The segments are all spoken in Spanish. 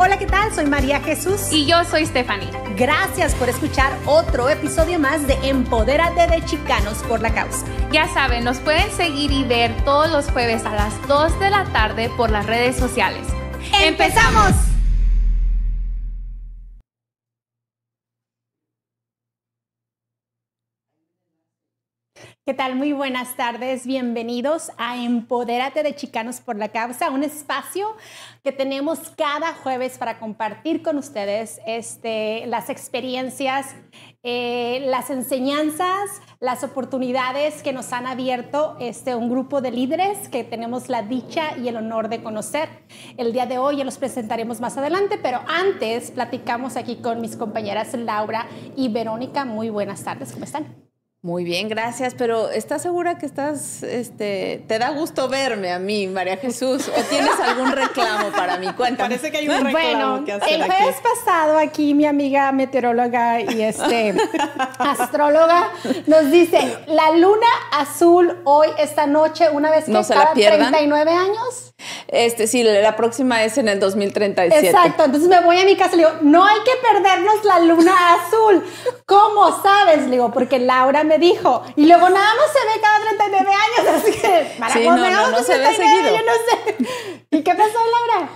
Hola, ¿qué tal? Soy María Jesús. Y yo soy Stephanie. Gracias por escuchar otro episodio más de Empodérate de Chicanos por la Causa. Ya saben, nos pueden seguir y ver todos los jueves a las 2 de la tarde por las redes sociales. ¡Empezamos! ¿Qué tal? Muy buenas tardes. Bienvenidos a Empodérate de Chicanos por la Causa, un espacio que tenemos cada jueves para compartir con ustedes este, las experiencias, eh, las enseñanzas, las oportunidades que nos han abierto este, un grupo de líderes que tenemos la dicha y el honor de conocer. El día de hoy los presentaremos más adelante, pero antes platicamos aquí con mis compañeras Laura y Verónica. Muy buenas tardes, ¿cómo están? Muy bien, gracias. Pero ¿estás segura que estás, este, te da gusto verme a mí, María Jesús? ¿O tienes algún reclamo para mi cuenta? Parece que hay un reclamo que hacer El jueves pasado aquí mi amiga meteoróloga y este astróloga nos dice la luna azul hoy esta noche una vez que no 39 años. Este sí, la próxima es en el 2037. Exacto. Entonces me voy a mi casa y le digo no hay que perdernos la luna azul. ¿Cómo sabes? Le digo porque Laura me dijo. Y luego nada más se ve cada 39 años, así que para sí, no, no, no, se ve Yo no sé. ¿Y qué pasó, Laura?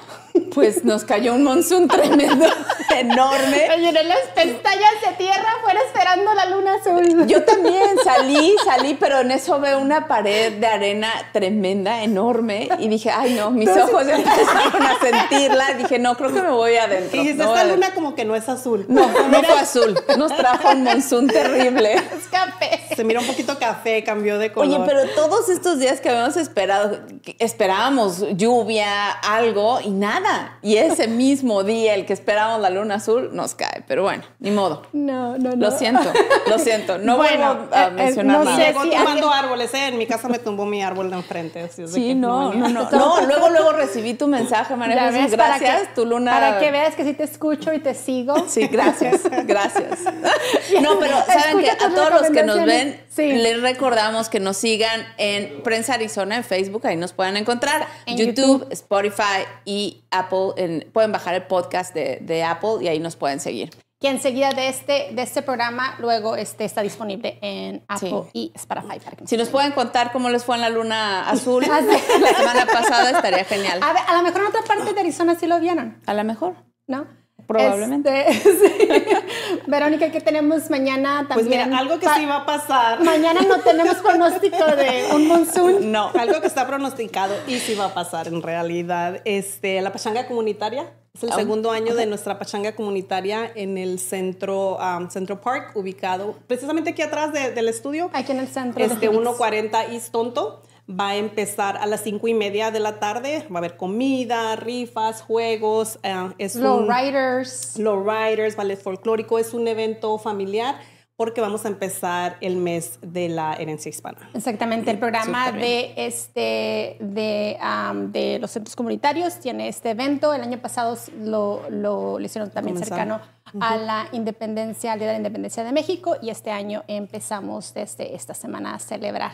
Pues nos cayó un monzón tremendo, enorme. Me llené las pestañas de tierra fuera esperando la luna azul. Yo también salí, salí, pero en eso veo una pared de arena tremenda, enorme, y dije, ay no, mis ojos empezaron a sentirla. Dije, no, creo que me voy adentro. Y dices, esta luna como que no es azul. No, no azul. Nos trajo un monzón terrible. Es Se mira un poquito café, cambió de color. Oye, pero todos estos días que habíamos esperado, esperábamos lluvia, algo, y nada y ese mismo día, el que esperábamos la luna azul, nos cae. Pero bueno, ni modo. No, no, no. Lo siento, lo siento. No bueno, a eh, eh, mencionar no nada. Sé, Llegó árboles, ¿eh? En mi casa me tumbó mi árbol de enfrente. sí, no, no, no, luego, luego recibí tu mensaje, María Gracias, tu luna. Para que veas que sí te escucho y te sigo. Sí, gracias, gracias. No, pero saben que a todos los que nos ven, les recordamos que nos sigan en Prensa Arizona en Facebook, ahí nos pueden encontrar. En YouTube, Spotify y Apple, en, pueden bajar el podcast de, Apple y ahí nos pueden seguir. Que enseguida de este, de este programa luego este, está disponible en Apple y Spotify. Para si nos pueden contar cómo les fue en la luna azul ah, la semana pasada, estaría genial. A, ver, a lo mejor en otra parte de Arizona sí lo vieron. A lo mejor. ¿No? Probablemente. Este, Verónica, ¿qué tenemos mañana también? Pues mira, algo que sí va a pasar. Mañana no tenemos pronóstico de un monzón. No, algo que está pronosticado y sí va a pasar en realidad. Este, la pachanga comunitaria. Es el ah, segundo año de nuestra pachanga comunitaria en el centro, um, Centro Park, ubicado precisamente aquí atrás del estudio. Aquí en el centro. Este 140 East Tonto. Va a empezar a las cinco y media de la tarde. Va a haber comida, rifas, juegos. Eh, Slow riders. Slow riders, ballet folclórico. Es un evento familiar porque vamos a empezar el mes de la herencia hispana. Exactamente, el programa de, este, de, los centros comunitarios tiene este evento. El año pasado lo, hicieron también cercano a la independencia, al Día de la Independencia de México, y este año empezamos desde esta semana a celebrar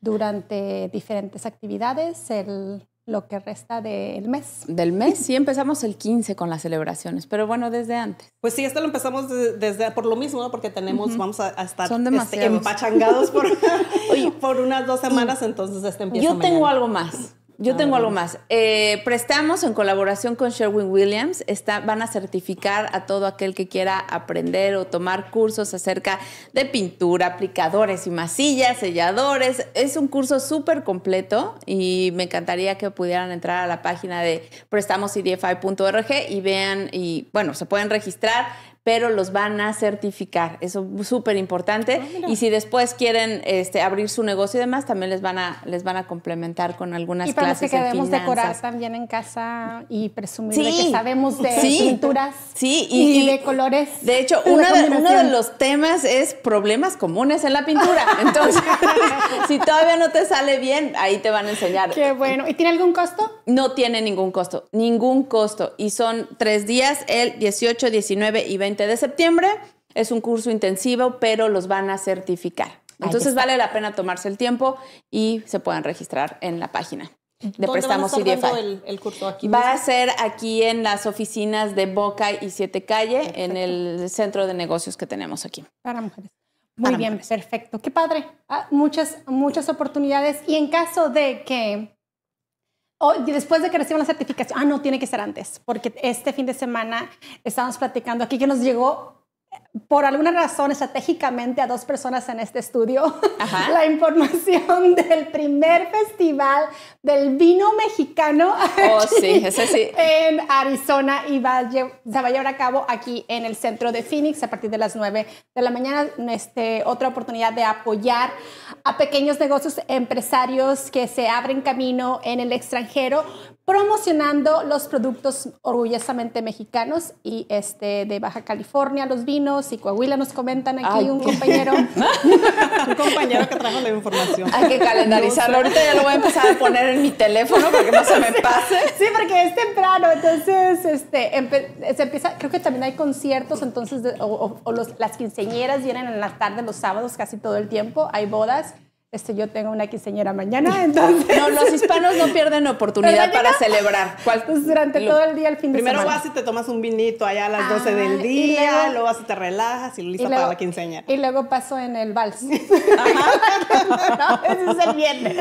durante diferentes actividades el, lo que resta del mes. Del mes, sí, empezamos el 15 con las celebraciones, pero bueno, desde antes. Pues sí, esto lo empezamos desde, por lo mismo, porque tenemos, vamos a, estar este, empachangados por, por unas dos semanas, entonces este empieza Yo tengo algo más. Yo tengo algo más. Eh, prestamos en colaboración con Sherwin Williams. Está, van a certificar a todo aquel que quiera aprender o tomar cursos acerca de pintura, aplicadores y masillas, selladores. Es un curso súper completo y me encantaría que pudieran entrar a la página de prestamosidfi.org y vean y bueno, se pueden registrar pero los van a certificar. Eso es súper importante. Ah, y si después quieren este, abrir su negocio y demás, también les van a, les van a complementar con algunas y para clases. que debemos decorar también en casa y presumir que sabemos de pinturas sí, y, de colores. De hecho, uno de los temas es problemas comunes en la pintura. Entonces, si todavía no te sale bien, ahí te van a enseñar. Qué bueno. ¿Y tiene algún costo? No tiene ningún costo, ningún costo. Y son tres días, el 18, 19 y 20 de septiembre. Es un curso intensivo, pero los van a certificar. Entonces vale la pena tomarse el tiempo y se puedan registrar en la página de prestamos y el, el curso aquí Va a ser aquí en las oficinas de Boca y Siete Calle, en el centro de negocios que tenemos aquí. Para mujeres. Muy bien, perfecto. Qué padre. Ah, muchas, muchas oportunidades. Y en caso de que después de que reciban la certificación, ah, no, tiene que ser antes, porque este fin de semana estábamos platicando aquí que nos llegó por alguna razón estratégicamente a dos personas en este estudio la información del primer festival del vino mexicano oh, sí, sí. en Arizona y va se va a llevar a cabo aquí en el centro de Phoenix a partir de las 9 de la mañana. Este, otra oportunidad de apoyar a pequeños negocios empresarios que se abren camino en el extranjero promocionando los productos orgullosamente mexicanos y este de Baja California, los vinos, y Coahuila, nos comentan aquí un compañero. un compañero que trajo la información. Hay que calendarizarlo. Ahorita ya lo voy a empezar a poner en mi teléfono para que no se me pase. Sí, porque es temprano, entonces este, se empieza, creo que también hay conciertos, entonces, o, las quinceñeras vienen en la tarde los sábados casi todo el tiempo, hay bodas este, yo tengo una quinceañera mañana, entonces... No, los hispanos no pierden oportunidad para celebrar. ¿Cuál? durante todo el día, el fin de semana. Primero vas y te tomas un vinito allá a las ah, 12 del día, luego, vas y te relajas y listo para la quinceañera. Y luego paso en el vals. Ajá. no, es el viernes.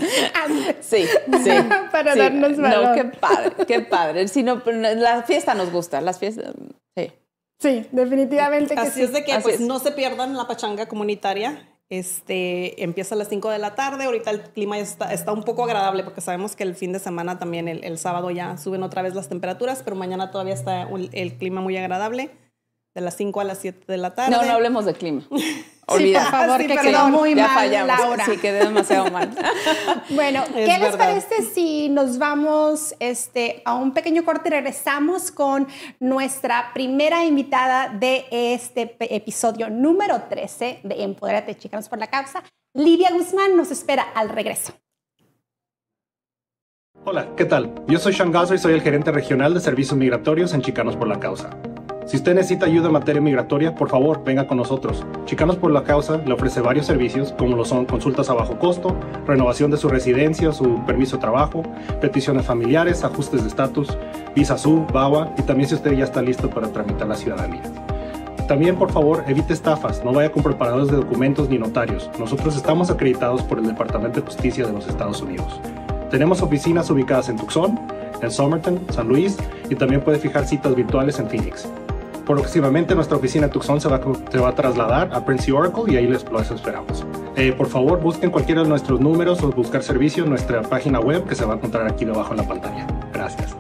Sí, sí. para darnos valor. No, qué padre, qué padre. Si pues, no, la fiesta nos gusta, las fiestas... Sí. Sí, definitivamente que Así es de que pues, no se pierdan la pachanga comunitaria este, empieza a las 5 de la tarde, ahorita el clima está, un poco agradable porque sabemos que el fin de semana también, el, sábado ya suben otra vez las temperaturas, pero mañana todavía está el clima muy agradable de las 5 a las 7 de la tarde. No, no hablemos de clima. Olvida. por favor, que quedó muy mal, fallamos. Laura. Sí, quedó demasiado mal. bueno, ¿qué les parece si nos vamos este, a un pequeño corte y regresamos con nuestra primera invitada de este episodio número 13 de Empoderate, Chicanos por la Causa? Lidia Guzmán nos espera al regreso. Hola, ¿qué tal? Yo soy Sean Gazo y soy el gerente regional de servicios migratorios en Chicanos por la Causa. Si usted necesita ayuda en materia migratoria, por favor, venga con nosotros. Chicanos por la Causa le ofrece varios servicios, como lo son consultas a bajo costo, renovación de su residencia, su permiso de trabajo, peticiones familiares, ajustes de estatus, visa SU, BAWA y también si usted ya está listo para tramitar la ciudadanía. También, por favor, evite estafas, no vaya con preparadores de documentos ni notarios. Nosotros estamos acreditados por el Departamento de Justicia de los Estados Unidos. Tenemos oficinas ubicadas en Tucson, en Somerton, San Luis y también puede fijar citas virtuales en Phoenix. Próximamente nuestra oficina Tucson se va, a trasladar a Prince Oracle y ahí les los esperamos. Eh, por favor, busquen cualquiera de nuestros números o buscar servicio en nuestra página web que se va a encontrar aquí debajo en la pantalla. Gracias.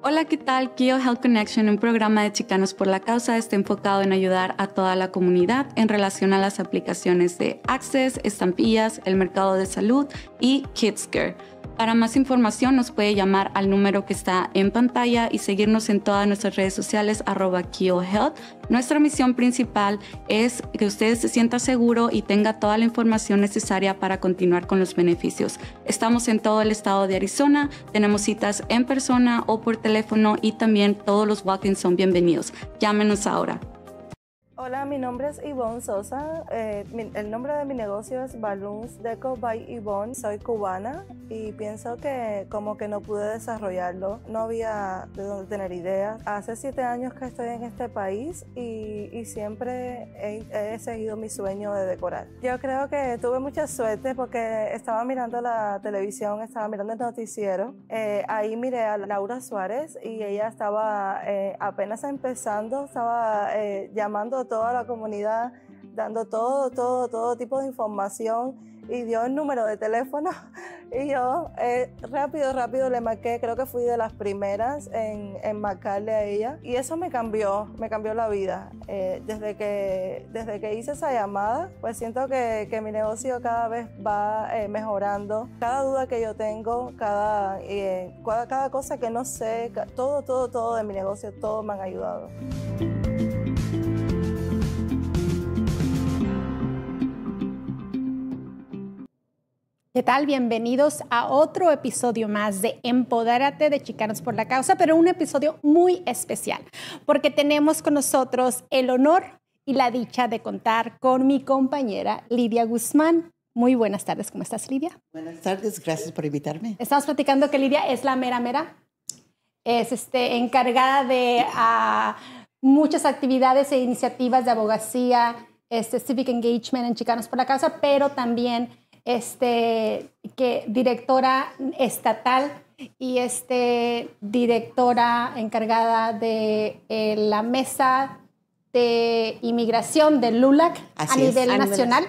Hola, ¿qué tal? Kio Health Connection, un programa de Chicanos por la Causa, está enfocado en ayudar a toda la comunidad en relación a las aplicaciones de Access, estampillas, el mercado de salud y Kids Care. Para más información nos puede llamar al número que está en pantalla y seguirnos en todas nuestras redes sociales arroba Health. Nuestra misión principal es que usted se sienta seguro y tenga toda la información necesaria para continuar con los beneficios. Estamos en todo el estado de Arizona, tenemos citas en persona o por teléfono y también todos los walk-ins son bienvenidos. Llámenos ahora. Hola, mi nombre es Ivonne Sosa. Eh, el nombre de mi negocio es Balloons Deco by Ivonne. Soy cubana y pienso que como que no pude desarrollarlo. No había de dónde tener ideas. Hace siete años que estoy en este país y, siempre he, seguido mi sueño de decorar. Yo creo que tuve mucha suerte porque estaba mirando la televisión, estaba mirando el noticiero. Eh, ahí miré a Laura Suárez y ella estaba eh, apenas empezando, estaba llamando toda la comunidad, dando todo, todo, todo tipo de información y dio el número de teléfono y yo eh, rápido, rápido le marqué, creo que fui de las primeras en, en marcarle a ella y eso me cambió, me cambió la vida. Eh, desde, que, desde que hice esa llamada, pues siento que, que mi negocio cada vez va eh, mejorando. Cada duda que yo tengo, cada, cada, cada cosa que no sé, todo, todo, todo de mi negocio, todo me han ayudado. ¿Qué tal? Bienvenidos a otro episodio más de Empodérate de Chicanos por la Causa, pero un episodio muy especial, porque tenemos con nosotros el honor y la dicha de contar con mi compañera Lidia Guzmán. Muy buenas tardes, ¿cómo estás Lidia? Buenas tardes, gracias por invitarme. Estamos platicando que Lidia es la mera mera, es este, encargada de ah, muchas actividades e iniciativas de abogacía, este, civic engagement en Chicanos por la Causa, pero también este, que directora estatal y este, directora encargada de eh, la mesa de inmigración de LULAC a nivel nacional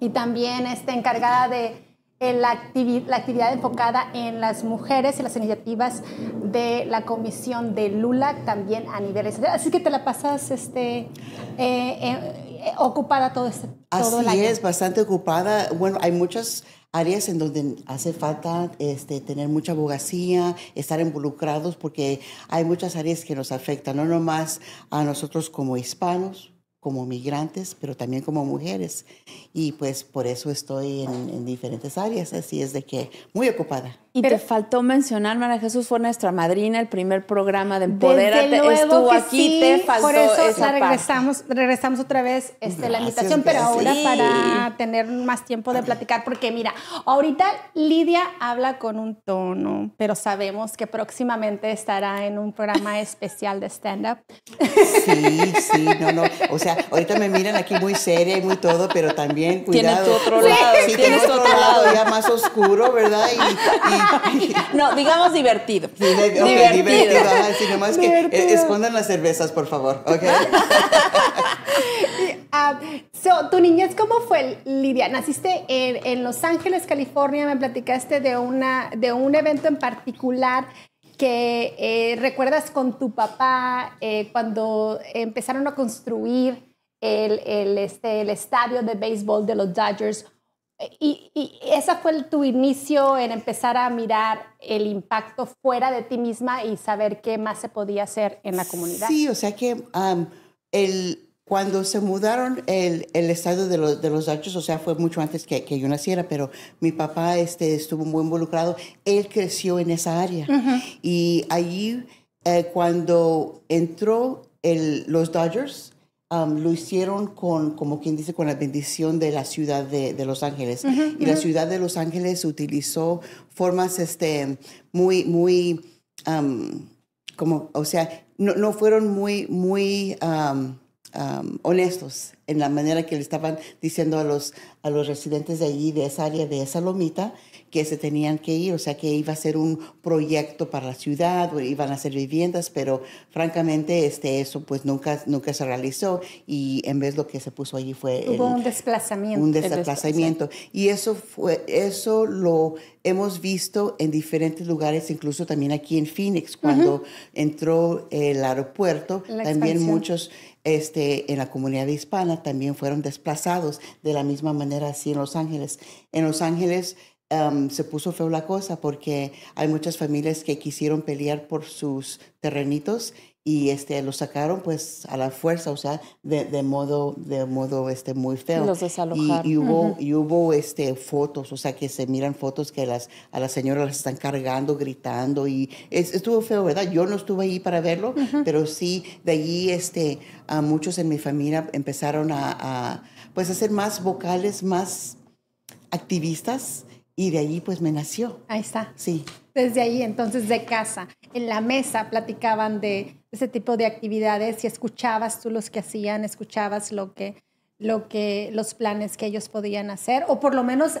y también este, encargada de eh, la, actividad enfocada en las mujeres y las iniciativas de la comisión de LULAC también a nivel estatal. Así que te la pasas este, eh, eh, ocupada todo este todo Así es, bastante ocupada. Bueno, hay muchas áreas en donde hace falta este, tener mucha abogacía, estar involucrados, porque hay muchas áreas que nos afectan, no nomás a nosotros como hispanos, como migrantes, pero también como mujeres. Y pues por eso estoy en diferentes áreas, así es de que muy ocupada. Y te faltó mencionar, María Jesús fue nuestra madrina, el primer programa de Empodérate estuvo aquí, te faltó Por eso la regresamos, regresamos otra vez este, la invitación, pero ahora para tener más tiempo de platicar, porque mira, ahorita Lidia habla con un tono, pero sabemos que próximamente estará en un programa especial de stand-up. Sí, sí, no, no, o sea, ahorita me miran aquí muy seria y muy todo, pero también cuidado. Tienes otro lado. Sí, tienes, otro, lado ya más oscuro, ¿verdad? y no, digamos divertido. divertido. Ah, que eh, escondan las cervezas, por favor. Ah, so, tu niñez, ¿cómo fue, Lidia? Naciste en, Los Ángeles, California, me platicaste de, una, de un evento en particular que eh, recuerdas con tu papá eh, cuando empezaron a construir el, este, el estadio de béisbol de los Dodgers. Y, esa ese fue tu inicio en empezar a mirar el impacto fuera de ti misma y saber qué más se podía hacer en la comunidad. Sí, o sea que cuando se mudaron el, estado de, los Dodgers, o sea, fue mucho antes que, yo naciera, pero mi papá este, estuvo muy involucrado, él creció en esa área. Y allí, eh, cuando entró los Dodgers, lo hicieron con, como quien dice, con la bendición de la ciudad de, Los Ángeles. y la ciudad de Los Ángeles utilizó formas este, muy, muy, como, o sea, no, fueron muy, muy honestos en la manera que le estaban diciendo a los, a los residentes de allí, de esa área, de esa lomita, que se tenían que ir, o sea que iba a ser un proyecto para la ciudad, iban a ser viviendas, pero francamente este, eso pues nunca, nunca se realizó y en vez lo que se puso allí fue... Hubo un desplazamiento. Un desplazamiento. Y eso, fue, eso lo hemos visto en diferentes lugares, incluso también aquí en Phoenix, cuando entró el aeropuerto, también muchos este, en la comunidad hispana también fueron desplazados de la misma manera así en Los Ángeles. En Los Ángeles Em, se puso feo la cosa porque hay muchas familias que quisieron pelear por sus terrenitos y este los sacaron pues a la fuerza, o sea, de, modo de modo este muy feo. Los Y, hubo y hubo este fotos, o sea, que se miran fotos que las a las señoras las están cargando, gritando y estuvo feo, ¿verdad? Yo no estuve ahí para verlo, pero sí de allí este muchos en mi familia empezaron a, a pues a ser más vocales, más activistas y de allí pues me nació. Ahí está. Sí. Desde ahí, entonces de casa, en la mesa platicaban de ese tipo de actividades y escuchabas tú los que hacían, escuchabas lo que, lo que, los planes que ellos podían hacer, o por lo menos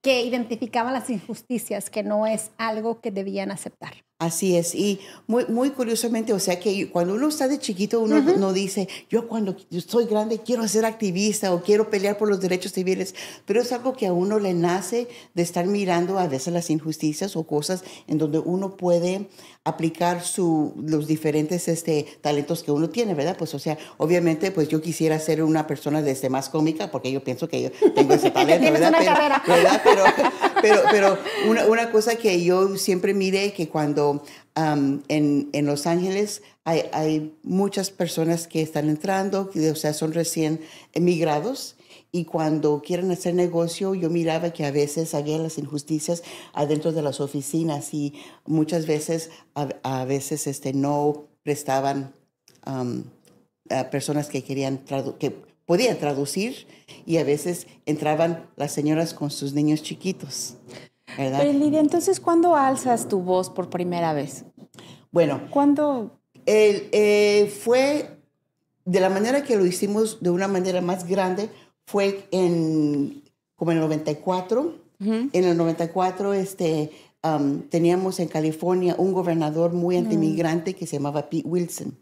que identificaban las injusticias, que no es algo que debían aceptar. Así es, y muy, muy curiosamente, o sea que cuando uno está de chiquito, uno no dice, yo cuando estoy grande quiero ser activista o quiero pelear por los derechos civiles, pero es algo que a uno le nace de estar mirando a veces las injusticias o cosas en donde uno puede aplicar su, los diferentes este, talentos que uno tiene, ¿verdad? Pues, o sea, obviamente, pues yo quisiera ser una persona desde más cómica, porque yo pienso que yo tengo ese talento, ¿verdad? pero, pero, pero, una, una, cosa que yo siempre mire que cuando en, en, Los Ángeles hay, hay, muchas personas que están entrando, que o sea, son recién emigrados, y cuando quieren hacer negocio, yo miraba que a veces había las injusticias adentro de las oficinas y muchas veces, a, veces este, no prestaban a personas que querían que podían traducir y a veces entraban las señoras con sus niños chiquitos. Pero Lidia, entonces, ¿cuándo alzas tu voz por primera vez? Bueno, ¿cuándo? Eh, fue de la manera que lo hicimos, de una manera más grande, fue en como en el 94. En el 94 este, um, teníamos en California un gobernador muy mm. antimigrante que se llamaba Pete Wilson.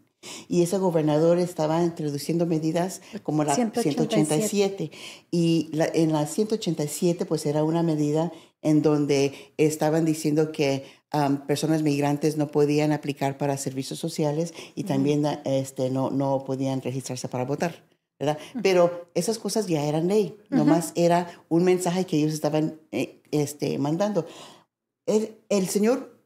Y ese gobernador estaba introduciendo medidas como la 187. Y en la 187 pues era una medida en donde estaban diciendo que um, personas migrantes no podían aplicar para servicios sociales y también este, no, no podían registrarse para votar. Pero esas cosas ya eran ley, nomás era un mensaje que ellos estaban eh, este, mandando. El, el señor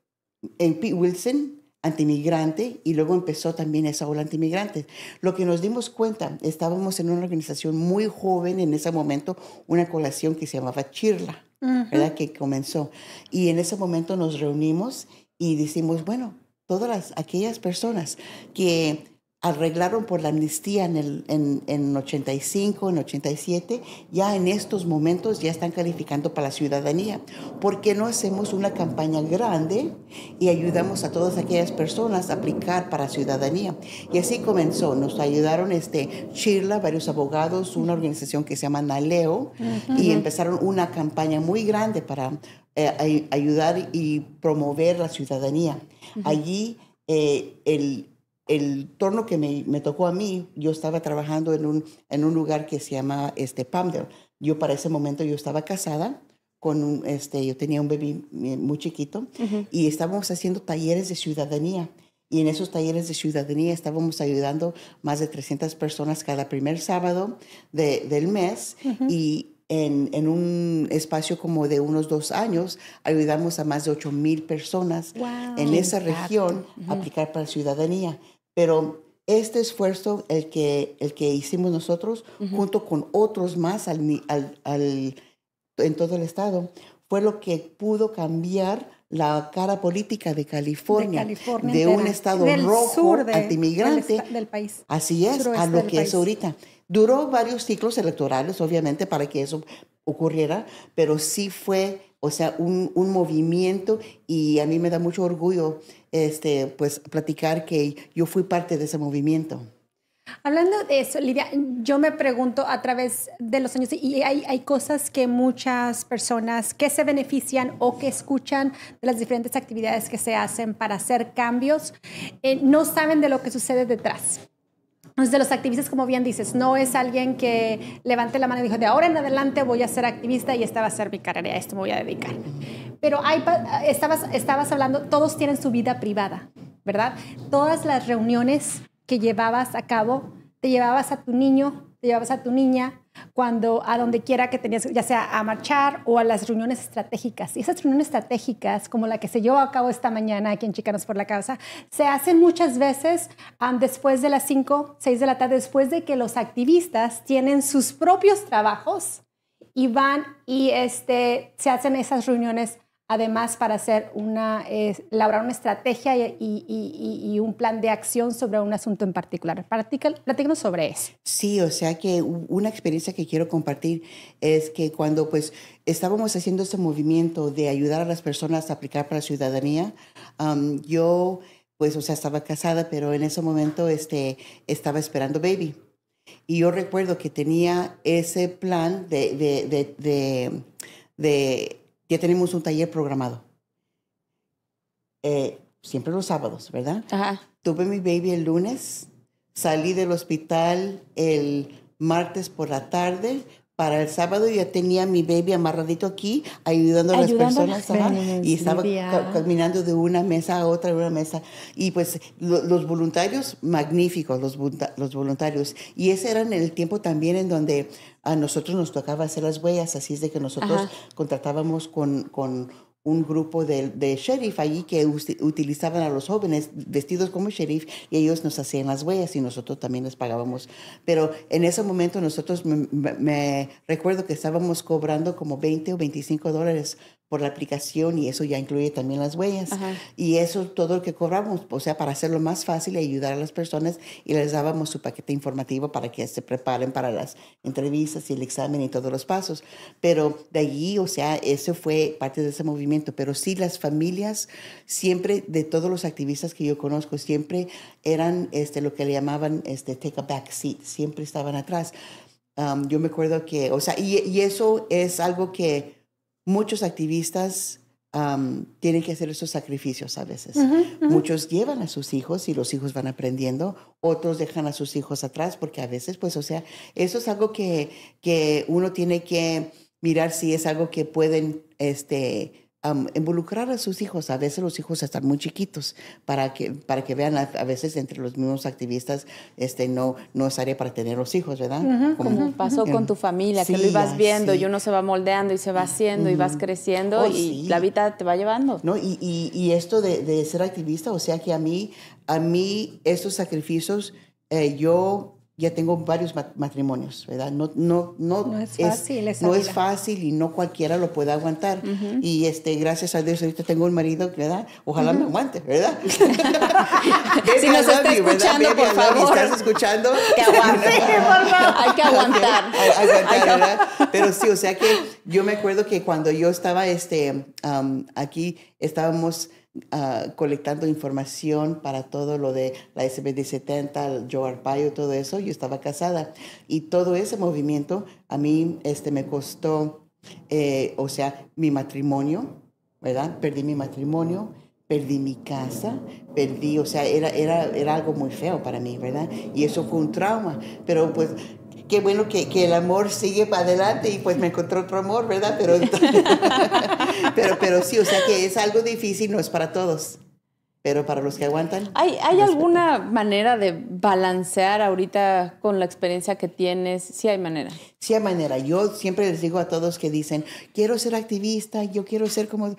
Wilson, antimigrante, y luego empezó también esa ola antimigrante. Lo que nos dimos cuenta, estábamos en una organización muy joven en ese momento, una colación que se llamaba Chirla, ¿verdad? Que comenzó. Y en ese momento nos reunimos y decimos, bueno, todas las, aquellas personas que arreglaron por la amnistía en, el, en, en, 85, en 87, ya en estos momentos ya están calificando para la ciudadanía. ¿Por qué no hacemos una campaña grande y ayudamos a todas aquellas personas a aplicar para ciudadanía? Y así comenzó. Nos ayudaron este, Chirla, varios abogados, una organización que se llama Naleo, y empezaron una campaña muy grande para eh, ayudar y promover la ciudadanía. Allí eh, el el torno que me, tocó a mí, yo estaba trabajando en un, en un lugar que se llama este, Palmdale. Yo para ese momento yo estaba casada, con este, yo tenía un bebé eh, muy chiquito y estábamos haciendo talleres de ciudadanía. Y en esos talleres de ciudadanía estábamos ayudando más de 300 personas cada primer sábado del mes y en, en, un espacio como de unos dos años, ayudamos a más de 8 mil personas en esa región a aplicar para ciudadanía. Pero este esfuerzo, el que, el que hicimos nosotros, junto con otros más al, al, en todo el estado, fue lo que pudo cambiar la cara política de California, de, un estado rojo antimigrante del, país. Así es, a lo que es ahorita. Duró varios ciclos electorales, obviamente, para que eso ocurriera, pero sí fue o sea, un, movimiento y a mí me da mucho orgullo este, pues, platicar que yo fui parte de ese movimiento. Hablando de eso, Lidia, yo me pregunto a través de los años, y hay, cosas que muchas personas que se benefician o que escuchan de las diferentes actividades que se hacen para hacer cambios, eh, no saben de lo que sucede detrás. Entonces, de los activistas, como bien dices, no es alguien que levante la mano y dijo, de ahora en adelante voy a ser activista y esta va a ser mi carrera, a esto me voy a dedicar. Pero estabas hablando, todos tienen su vida privada, ¿verdad? Todas las reuniones que llevabas a cabo, te llevabas a tu niño, te llevabas a tu niña, cuando a donde quiera que tenías, ya sea a marchar o a las reuniones estratégicas. Y esas reuniones estratégicas, como la que se llevó a cabo esta mañana aquí en Chicanos por la Casa, se hacen muchas veces um, después de las 5, 6 de la tarde, después de que los activistas tienen sus propios trabajos y van y este, se hacen esas reuniones además para hacer una, elaborar una estrategia y, un plan de acción sobre un asunto en particular. Platícanos sobre eso. Sí, o sea que una experiencia que quiero compartir es que cuando pues estábamos haciendo este movimiento de ayudar a las personas a aplicar para la ciudadanía, yo pues, o sea, estaba casada, pero en ese momento este, estaba esperando baby. Y yo recuerdo que tenía ese plan de, de, de ya tenemos un taller programado. Eh, siempre los sábados, ¿verdad? Ajá. Tuve mi baby el lunes, salí del hospital el martes por la tarde, para el sábado ya tenía mi baby amarradito aquí, ayudando a las personas. y estaba caminando de una mesa a otra, de una mesa. Y pues los voluntarios, magníficos los, los voluntarios. Y ese era en el tiempo también en donde a nosotros nos tocaba hacer las huellas, así es de que nosotros contratábamos con, con un grupo de, sheriff allí que utilizaban a los jóvenes vestidos como sheriff y ellos nos hacían las huellas y nosotros también les pagábamos. Pero en ese momento nosotros me recuerdo que estábamos cobrando como 20 o 25 dólares por la aplicación y eso ya incluye también las huellas. Y eso todo lo que cobramos, o sea, para hacerlo más fácil y ayudar a las personas y les dábamos su paquete informativo para que se preparen para las entrevistas y el examen y todos los pasos. Pero de allí, o sea, eso fue parte de ese movimiento. Pero sí, las familias siempre, de todos los activistas que yo conozco, siempre eran este, lo que le llamaban este, take a back seat, siempre estaban atrás. yo me acuerdo que, o sea, y eso es algo que muchos activistas tienen que hacer esos sacrificios a veces. Muchos llevan a sus hijos y los hijos van aprendiendo, otros dejan a sus hijos atrás porque a veces, pues, o sea, eso es algo que, que uno tiene que mirar si es algo que pueden, este, involucrar a sus hijos. A veces los hijos están muy chiquitos para que, para que vean, a, veces entre los mismos activistas, este, no, no es área para tener los hijos, ¿verdad? como, pasó con tu familia, que lo ibas viendo y uno se va moldeando y se va haciendo y vas creciendo oh, y la vida te va llevando. No, y, y, esto de, de, ser activista, o sea que a mí, a mí estos sacrificios, eh, yo ya tengo varios matrimonios, ¿verdad? No, no, no, es fácil. no es fácil y no cualquiera lo puede aguantar. Y este, gracias a Dios, ahorita tengo un marido, ¿verdad? Ojalá me aguante, ¿verdad? si nos está escuchando, por favor. estás escuchando, que aguante. por favor. Hay que aguantar. Hay, aguantar, ¿verdad? Pero sí, o sea que yo me acuerdo que cuando yo estaba este, um, aquí, estábamos Ah, colectando información para todo lo de la SBD 70, Joe Arpaio, todo eso. Yo estaba casada y todo ese movimiento a mí este, me costó, eh, o sea, mi matrimonio, ¿verdad? Perdí mi matrimonio perdí mi casa, perdí, o sea, era, era, era algo muy feo para mí, ¿verdad? Y eso fue un trauma, pero pues qué bueno que, que, el amor sigue para adelante y pues me encontró otro amor, ¿verdad? Pero, pero, pero sí, o sea que es algo difícil, no es para todos, pero para los que aguantan. ¿Hay, hay alguna manera de balancear ahorita con la experiencia que tienes? Sí hay manera. Sí hay manera. Yo siempre les digo a todos que dicen, quiero ser activista, yo quiero ser como...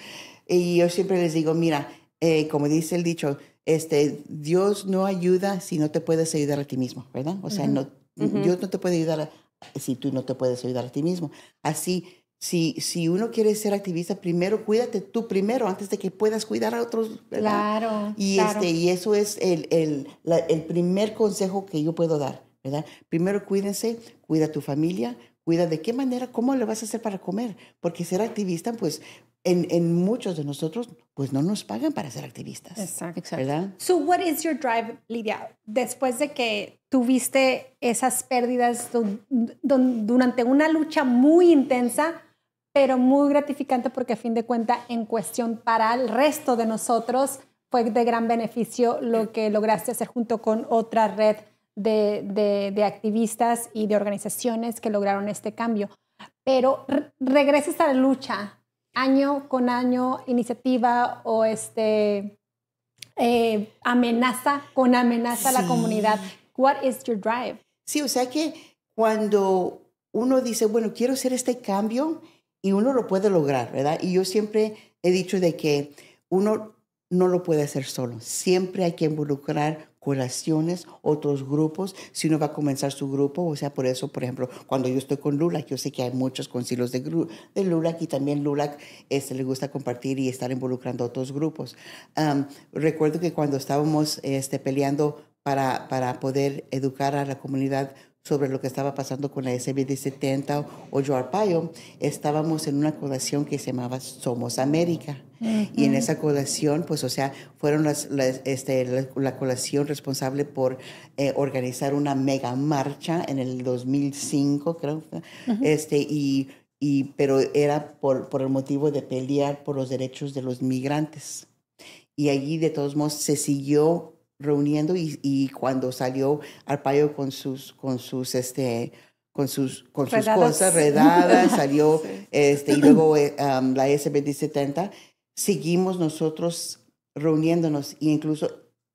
Y yo siempre les digo, mira, eh, como dice el dicho, este, Dios no ayuda si no te puedes ayudar a ti mismo, ¿verdad? O sea, no yo no te puedo ayudar si tú no te puedes ayudar a ti mismo. Así, si, si uno quiere ser activista, primero cuídate tú primero antes de que puedas cuidar a otros. ¿verdad? Claro. Y, Este, y eso es el, primer consejo que yo puedo dar, ¿verdad? Primero cuídense, cuida a tu familia, cuida de qué manera, cómo lo vas a hacer para comer, porque ser activista, pues en, muchos de nosotros, pues no nos pagan para ser activistas. Exacto. ¿Verdad? So, what is your drive, Lidia? Después de que tuviste esas pérdidas durante una lucha muy intensa, pero muy gratificante porque a fin de cuentas, en cuestión para el resto de nosotros, fue de gran beneficio lo que lograste hacer junto con otra red de, de, activistas y de organizaciones que lograron este cambio. Pero regresas a la lucha, año con año, iniciativa o este, eh, amenaza con amenaza a la comunidad. What is your drive? Sí, o sea que cuando uno dice, bueno, quiero hacer este cambio y uno lo puede lograr, ¿verdad? Y yo siempre he dicho de que uno no lo puede hacer solo, siempre hay que involucrar colaciones, otros grupos, si uno va a comenzar su grupo, o sea, por eso, por ejemplo, cuando yo estoy con LULAC, yo sé que hay muchos concilios de, de LULAC y también LULAC este, le gusta compartir y estar involucrando a otros grupos. recuerdo que cuando estábamos este, peleando para, para poder educar a la comunidad sobre lo que estaba pasando con la SBD 70 o, o Arpaio, estábamos en una colación que se llamaba Somos América. Y en esa colación, pues, o sea, fueron las, este, la, colación responsable por eh, organizar una mega marcha en el 2005, creo. este, y, pero era por, por el motivo de pelear por los derechos de los migrantes. Y allí, de todos modos, se siguió reuniendo y, cuando salió Arpaio con sus, con sus, este, con sus, con sus cosas redadas, salió, este, y luego eh, la s 70 seguimos nosotros reuniéndonos e incluso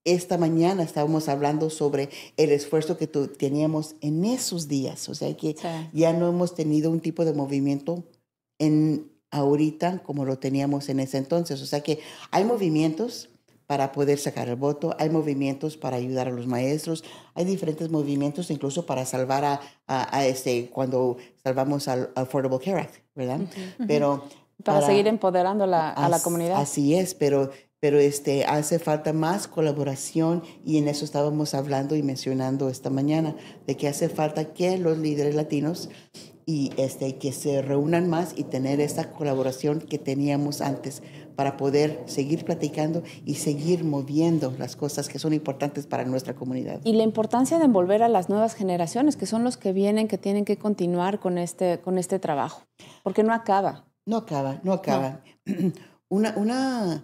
esta mañana estábamos hablando sobre el esfuerzo que teníamos en esos días, o sea que ya no hemos tenido un tipo de movimiento en ahorita como lo teníamos en ese entonces, o sea que hay movimientos, para poder sacar el voto, hay movimientos para ayudar a los maestros, hay diferentes movimientos incluso para salvar a, este, cuando salvamos al Affordable Care Act, ¿verdad? Pero... Para, seguir empoderando a la comunidad. Así es, pero, pero este, hace falta más colaboración y en eso estábamos hablando y mencionando esta mañana, de que hace falta que los líderes latinos y este, que se reúnan más y tener esa colaboración que teníamos antes para poder seguir platicando y seguir moviendo las cosas que son importantes para nuestra comunidad. Y la importancia de envolver a las nuevas generaciones, que son los que vienen, que tienen que continuar con este, con este trabajo, porque no acaba. No acaba, no acaba. Una, una,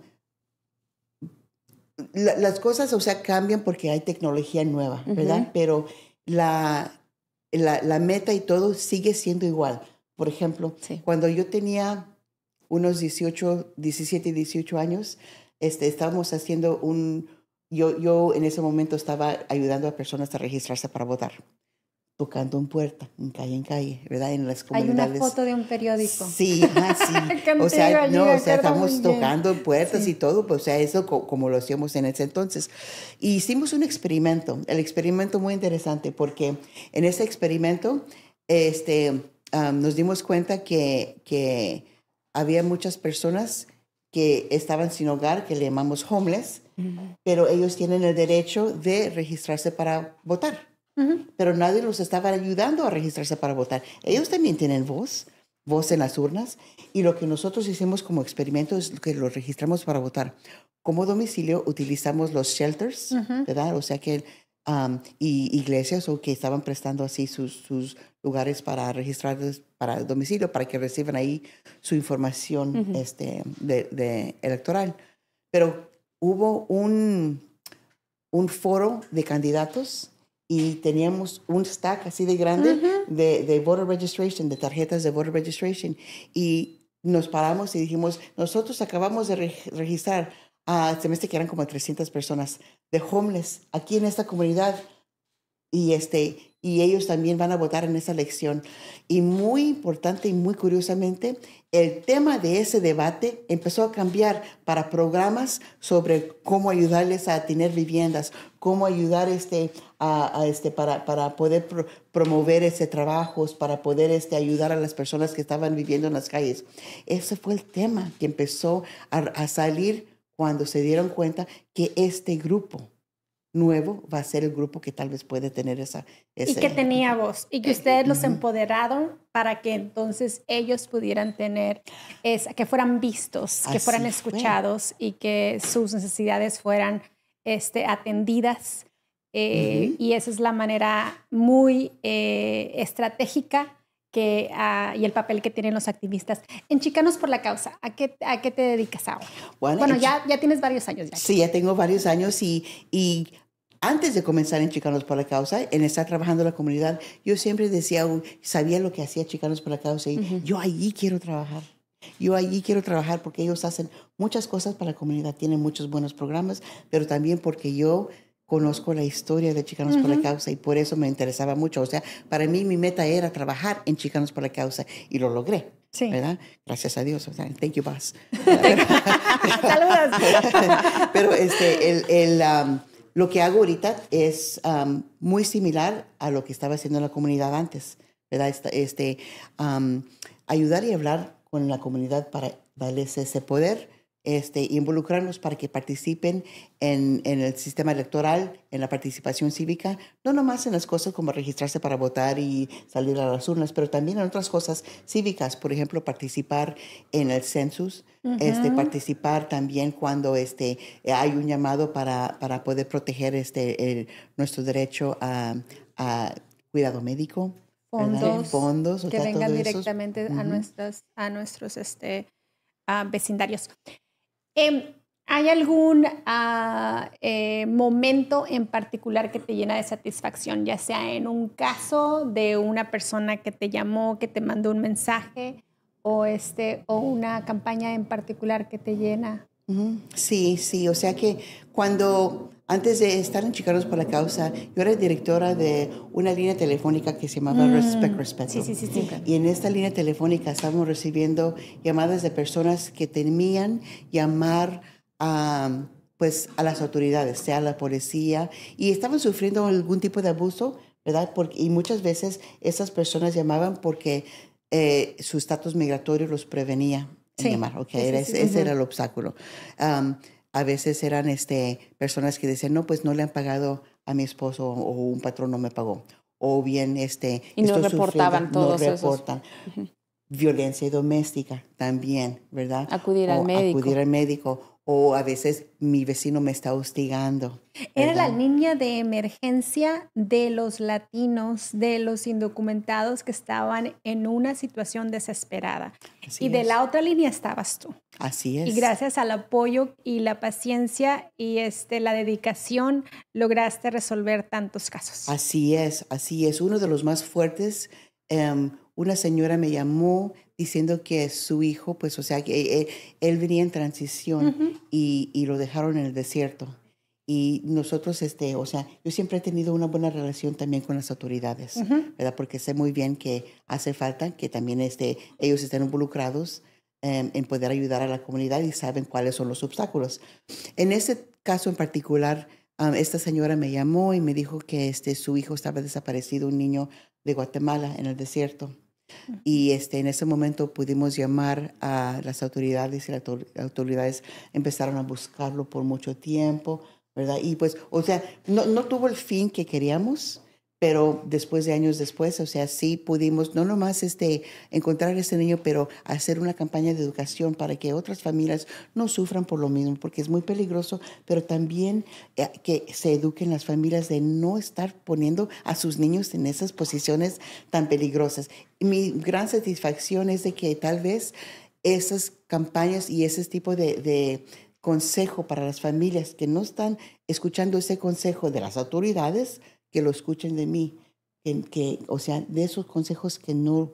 las cosas, o sea, cambian porque hay tecnología nueva, ¿verdad? Pero la, la, meta y todo sigue siendo igual. Por ejemplo, cuando yo tenía unos 18, 17 18 años, este, estábamos haciendo un... Yo, yo en ese momento estaba ayudando a personas a registrarse para votar tocando en puerta, en calle en calle, ¿verdad? En las comunidades. Hay una foto de un periódico. Sí, o sea, o sea, estamos tocando puertas y todo, pues, o sea, eso como lo hacíamos en ese entonces. E hicimos un experimento, el experimento muy interesante, porque en ese experimento este, nos dimos cuenta que, que había muchas personas que estaban sin hogar, que le llamamos homeless, pero ellos tienen el derecho de registrarse para votar. Pero nadie los estaba ayudando a registrarse para votar. Ellos también tienen voz, voz en las urnas, y lo que nosotros hicimos como experimento es que los registramos para votar. Como domicilio utilizamos los shelters, ¿verdad? O sea que, um, y iglesias o que estaban prestando así sus, sus lugares para registrar para el domicilio, para que reciban ahí su información este, de, electoral. Pero hubo un, un foro de candidatos y teníamos un stack así de grande de, de, voter registration, de tarjetas de voter registration. Y nos paramos y dijimos, nosotros acabamos de registrar, a se me que eran como 300 personas de homeless aquí en esta comunidad. Y este, y ellos también van a votar en esa elección. Y muy importante y muy curiosamente, el tema de ese debate empezó a cambiar para programas sobre cómo ayudarles a tener viviendas, cómo ayudar este, a, este, para, para poder promover ese trabajo, para poder este, ayudar a las personas que estaban viviendo en las calles. Ese fue el tema que empezó a salir cuando se dieron cuenta que este grupo nuevo va a ser el grupo que tal vez puede tener esa... y que tenía voz y que ustedes los empoderaron para que entonces ellos pudieran tener, esa, que fueran vistos, que fueran escuchados y que sus necesidades fueran este, atendidas. Eh, y esa es la manera muy eh, estratégica que, ah, y el papel que tienen los activistas. En Chicanos por la Causa, ¿a qué, a qué te dedicas ahora? Bueno, ya, ya tienes varios años. Sí, ya tengo varios años y, y antes de comenzar en Chicanos por la Causa, en estar trabajando en la comunidad, yo siempre decía, sabía lo que hacía Chicanos por la Causa y yo allí quiero trabajar. Yo allí quiero trabajar porque ellos hacen muchas cosas para la comunidad, tienen muchos buenos programas, pero también porque yo conozco la historia de Chicanos por la Causa y por eso me interesaba mucho. O sea, para mí mi meta era trabajar en Chicanos por la Causa y lo logré. Sí. ¿Verdad? Gracias a Dios. O sea, thank you, boss. Saludos. Pero este, el, um, lo que hago ahorita es um, muy similar a lo que estaba haciendo la comunidad antes, ¿verdad? Este, um, ayudar y hablar con la comunidad para darles ese poder este, involucrarnos para que participen en, el sistema electoral, en la participación cívica, no nomás en las cosas como registrarse para votar y salir a las urnas, pero también en otras cosas cívicas, por ejemplo, participar en el census, este, participar también cuando este, hay un llamado para, poder proteger este, nuestro derecho a, cuidado médico. Fondos, que vengan directamente a, nuestras, a nuestros vecindarios. Em, ¿Hay algún ah, eh, momento en particular que te llena de satisfacción, ya sea en un caso de una persona que te llamó, que te mandó un mensaje, o, este, o una campaña en particular que te llena? Sí, sí, o sea que cuando antes de estar en Chicago por la causa, yo era directora de una línea telefónica que se llamaba mm. Respect Respect Sí, sí, sí, Y en esta línea telefónica estábamos recibiendo llamadas de personas que temían llamar a, pues, a las autoridades, sea la policía, y estaban sufriendo algún tipo de abuso, ¿verdad? Porque, y muchas veces esas personas llamaban porque eh, su estatus migratorio los prevenía. Sí. llamar, okay? ese, era el obstáculo a veces eran este, personas que decían, no, pues no le han pagado a mi esposo o un patrón no me pagó. O bien, este... Y no reportaban todos Esos. Violencia doméstica también, ¿verdad? Acudir al médico. Acudir al médico o a veces mi vecino me está hostigando. Era la línea de emergencia de los latinos, de los indocumentados que estaban en una situación desesperada. y de la otra línea estabas tú. Así es. Y gracias al apoyo y la paciencia y este, la dedicación lograste resolver tantos casos. Así es, así es. Uno de los más fuertes, em, una señora me llamó diciendo que su hijo, pues, o sea, que eh, eh, él, venía en transición y, lo dejaron en el desierto. Y nosotros, este, o sea, yo siempre he tenido una buena relación también con las autoridades, ¿verdad? Porque sé muy bien que hace falta que también este, ellos estén involucrados em, en poder ayudar a la comunidad y saben cuáles son los obstáculos. En ese caso en particular, esta señora me llamó y me dijo que este, su hijo estaba desaparecido, un niño de Guatemala en el desierto. Y este, en ese momento pudimos llamar a las autoridades y las autoridades empezaron a buscarlo por mucho tiempo, ¿verdad? Y pues, o sea, no, no tuvo el fin que queríamos, pero después de años después, o sea, sí pudimos no nomás este, encontrar a ese niño, pero hacer una campaña de educación para que otras familias no sufran por lo mismo, porque es muy peligroso, pero también eh, que se eduquen las familias de no estar poniendo a sus niños en esas posiciones tan peligrosas. mi gran satisfacción es de que tal vez esas campañas y ese tipo de, de consejo para las familias que no están escuchando ese consejo de las autoridades, que lo escuchen de mí, que, que o sea, de esos consejos que no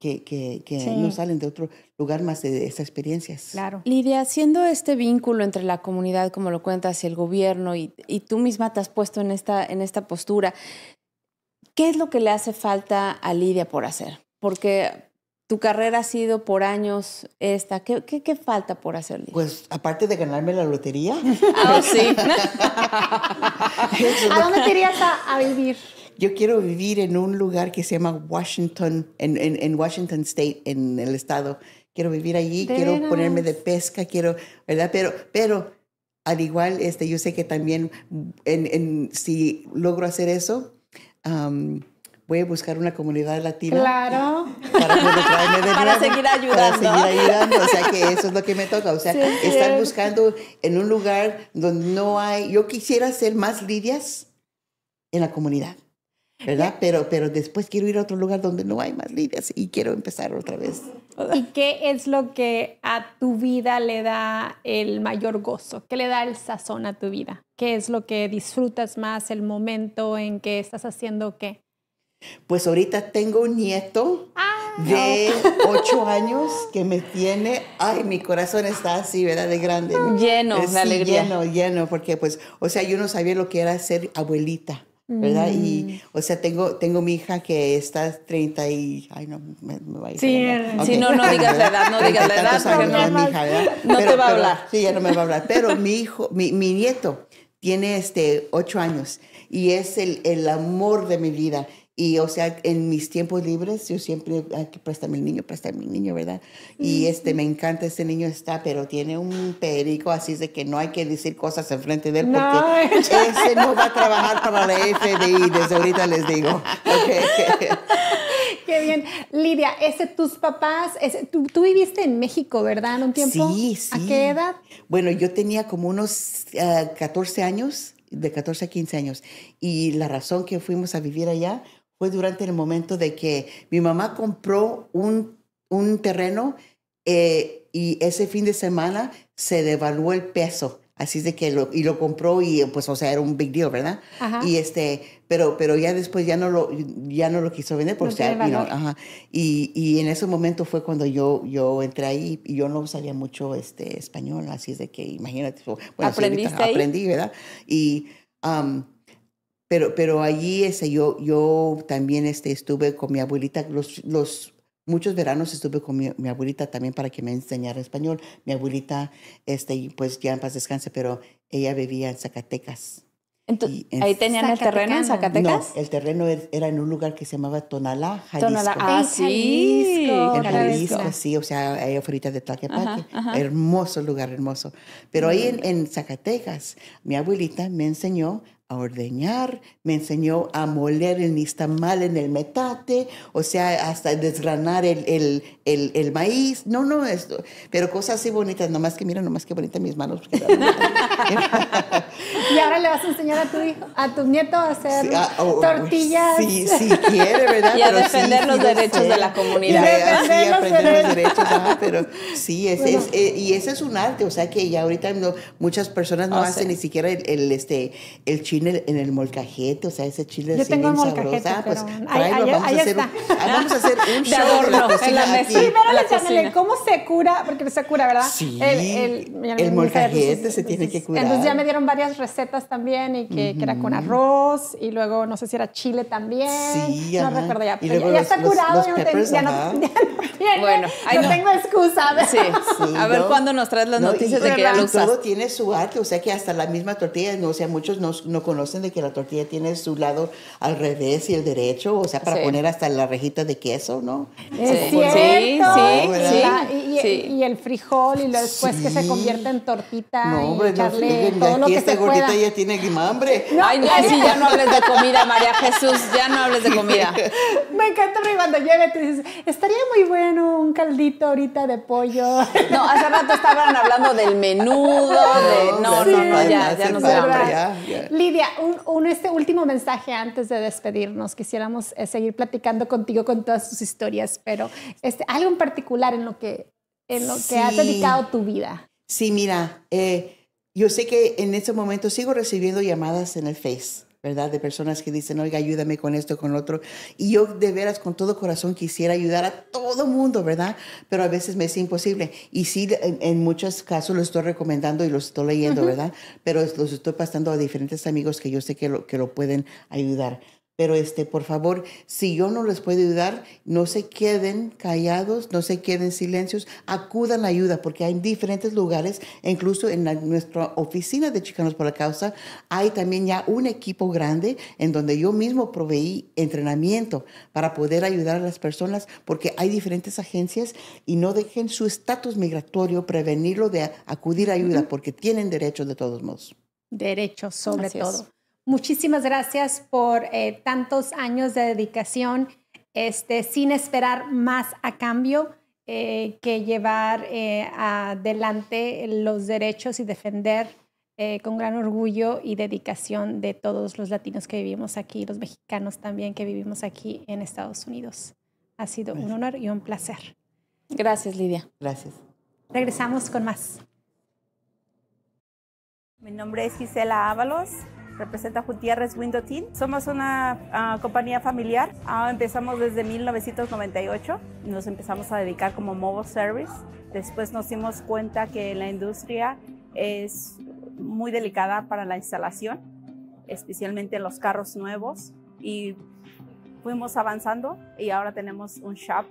que, que, que no salen de otro lugar más de esas experiencias. Claro. Lidia, siendo este vínculo entre la comunidad, como lo cuentas, y el gobierno, y, y, tú misma te has puesto en esta, en esta postura, ¿qué es lo que le hace falta a Lidia por hacer? Porque tu carrera ha sido por años esta. ¿Qué, qué, falta por hacer, Lidia? Pues aparte de ganarme la lotería. Ah, sí. ¿A dónde te a, vivir? Yo quiero vivir en un lugar que se llama Washington, en, Washington State, en el estado. Quiero vivir allí, quiero ponerme de pesca, quiero, ¿verdad? Pero, pero al igual, este, yo sé que también en, si logro hacer eso, voy a buscar una comunidad latina. Claro. Para, seguir ayudando. Para seguir ayudando. O sea, que eso es lo que me toca. O sea, están buscando en un lugar donde no hay. Yo quisiera ser más Lidias en la comunidad. ¿Verdad? Pero, pero después quiero ir a otro lugar donde no hay más Lidias y quiero empezar otra vez. ¿Y qué es lo que a tu vida le da el mayor gozo? ¿Qué le da el sazón a tu vida? ¿Qué es lo que disfrutas más el momento en que estás haciendo qué? Pues ahorita tengo un nieto ah, de no. ocho años que me tiene, ay, mi corazón está así, ¿verdad? De grande. Lleno de sí, alegría. Lleno, lleno, porque pues, o sea, yo no sabía lo que era ser abuelita. ¿verdad? Mm. Y, o sea, tengo, tengo mi hija que está 30 y... Ay, no, me, me va a ir. Sí, no, no digas la edad, no digas la edad. Porque no, mi hija, ¿verdad? no te va a hablar. sí, ya no me va a hablar. Pero mi hijo, mi, mi nieto tiene este 8 años y es el, el amor de mi vida. Y, o sea, en mis tiempos libres, yo siempre, que prestarme el niño, prestarme el niño, ¿verdad? Y este, me encanta, este niño está, pero tiene un perico, así de que no hay que decir cosas enfrente de él, porque no. ese no va a trabajar para la FBI, desde ahorita les digo. Qué bien. Lidia, ese, tus papás, ese, tú, viviste en México, ¿verdad? ¿Un tiempo? Sí, sí. ¿A qué edad? Bueno, yo tenía como unos 14 eh, años, de 14 a 15 años. Y la razón que fuimos a vivir allá fue durante el momento de que mi mamá compró un, un terreno eh, y ese fin de semana se devaluó el peso. Así es de que lo, y lo compró y pues, o sea, era un big deal, ¿verdad? Ajá. Y este, pero, pero ya después ya no lo, ya no lo quiso vender porque, no ajá. Y, y, en ese momento fue cuando yo, yo entré ahí y yo no sabía mucho este, español, así es de que imagínate. ¿Aprendiste Aprendí, ¿verdad? Y pero, pero allí ese, yo, yo también este, estuve con mi abuelita, los, muchos veranos estuve con mi, abuelita también para que me enseñara español. Mi abuelita, este, pues ya en paz descanse, pero ella vivía en Zacatecas. Entonces, ¿Ahí tenían el terreno en Zacatecas? No, el terreno er, era en un lugar que se llamaba Tonalá, Jalisco. ah, sí. En Jalisco, sí, o sea, ahí afuera de Tlaquepaque. Hermoso lugar, hermoso. Pero ahí en, en Zacatecas, mi abuelita me enseñó a ordeñar, me enseñó a moler el nixtamal en el metate, o sea, hasta desgranar el, maíz. No, no, pero cosas así bonitas, nomás que mira, nomás que bonitas mis manos. y ahora le vas a enseñar a tu hijo, a tu nieto a hacer tortillas. Sí, sí quiere, ¿verdad? Y a defender los derechos de la comunidad. Y aprender los derechos, pero sí, eh, y ese es un arte, o sea, que ya ahorita muchas personas no ah, hacen ni siquiera el, el este, chile en el molcajete, o sea, ese chile Yo así tengo vamos, a hacer, vamos a hacer un show Primero cómo se cura, porque se cura, ¿verdad? Sí, el, molcajete se tiene que curar. Entonces ya me dieron varias recetas también, y que, era con arroz, y luego no sé si era chile también. Sí, no recuerdo ya. Y ya, está curado, ya, no, ya, no, bueno, yo tengo excusa. a ver cuándo nos traes las noticias de que ya lo Todo tiene su arte, o sea que hasta la misma tortilla, no, o sea, muchos no conocen de que la tortilla tiene su lado al revés y el derecho, o sea, para poner hasta la rejita de queso, ¿no? Es sí. cierto. Sí, sí, y, el frijol y lo después que se convierte en tortita no, hombre, y no, todo esta gordita ya tiene hambre. Ay, si ya no hables de comida, María Jesús, ya no hables de comida. Me encanta cuando llega te dices, estaría muy bueno un caldito ahorita de pollo. No, hace rato estaban hablando del menudo, de... No, no, no, ya, ya no se Lidia, un, este último mensaje antes de despedirnos. Quisiéramos eh, seguir platicando contigo con todas tus historias, pero este, algo en particular en lo que, en lo que has dedicado tu vida. Sí, mira, eh, yo sé que en este momento sigo recibiendo llamadas en el Face ¿verdad? De personas que dicen, oiga, ayúdame con esto, con otro. Y yo de veras, con todo corazón, quisiera ayudar a todo mundo, ¿verdad? Pero a veces me es imposible. Y sí, en, muchos casos lo estoy recomendando y lo estoy leyendo, ¿verdad? Pero los estoy pasando a diferentes amigos que yo sé que lo, que lo pueden ayudar. Pero este, por favor, si yo no les puedo ayudar, no se queden callados, no se queden silencios, acudan a ayuda, porque hay diferentes lugares, incluso en nuestra oficina de Chicanos por la Causa, hay también ya un equipo grande en donde yo mismo proveí entrenamiento para poder ayudar a las personas, porque hay diferentes agencias y no dejen su estatus migratorio prevenirlo de acudir a ayuda, porque tienen derechos de todos modos. Derechos, sobre todo. Muchísimas gracias por eh, tantos años de dedicación, este, sin esperar más a cambio eh, que llevar eh, adelante los derechos y defender con gran orgullo y dedicación de todos los latinos que vivimos aquí, los mexicanos también que vivimos aquí en Estados Unidos. Ha sido un honor y un placer. Gracias, Lidia. Gracias. Regresamos con más. Mi nombre es Gisela Ábalos representa Gutiérrez Window Team. Somos una ah, compañía familiar. Ah, empezamos desde 1998. Nos empezamos a dedicar como mobile service. Después nos dimos cuenta que la industria es muy delicada para la instalación, especialmente los carros nuevos. Y fuimos avanzando y ahora tenemos un shop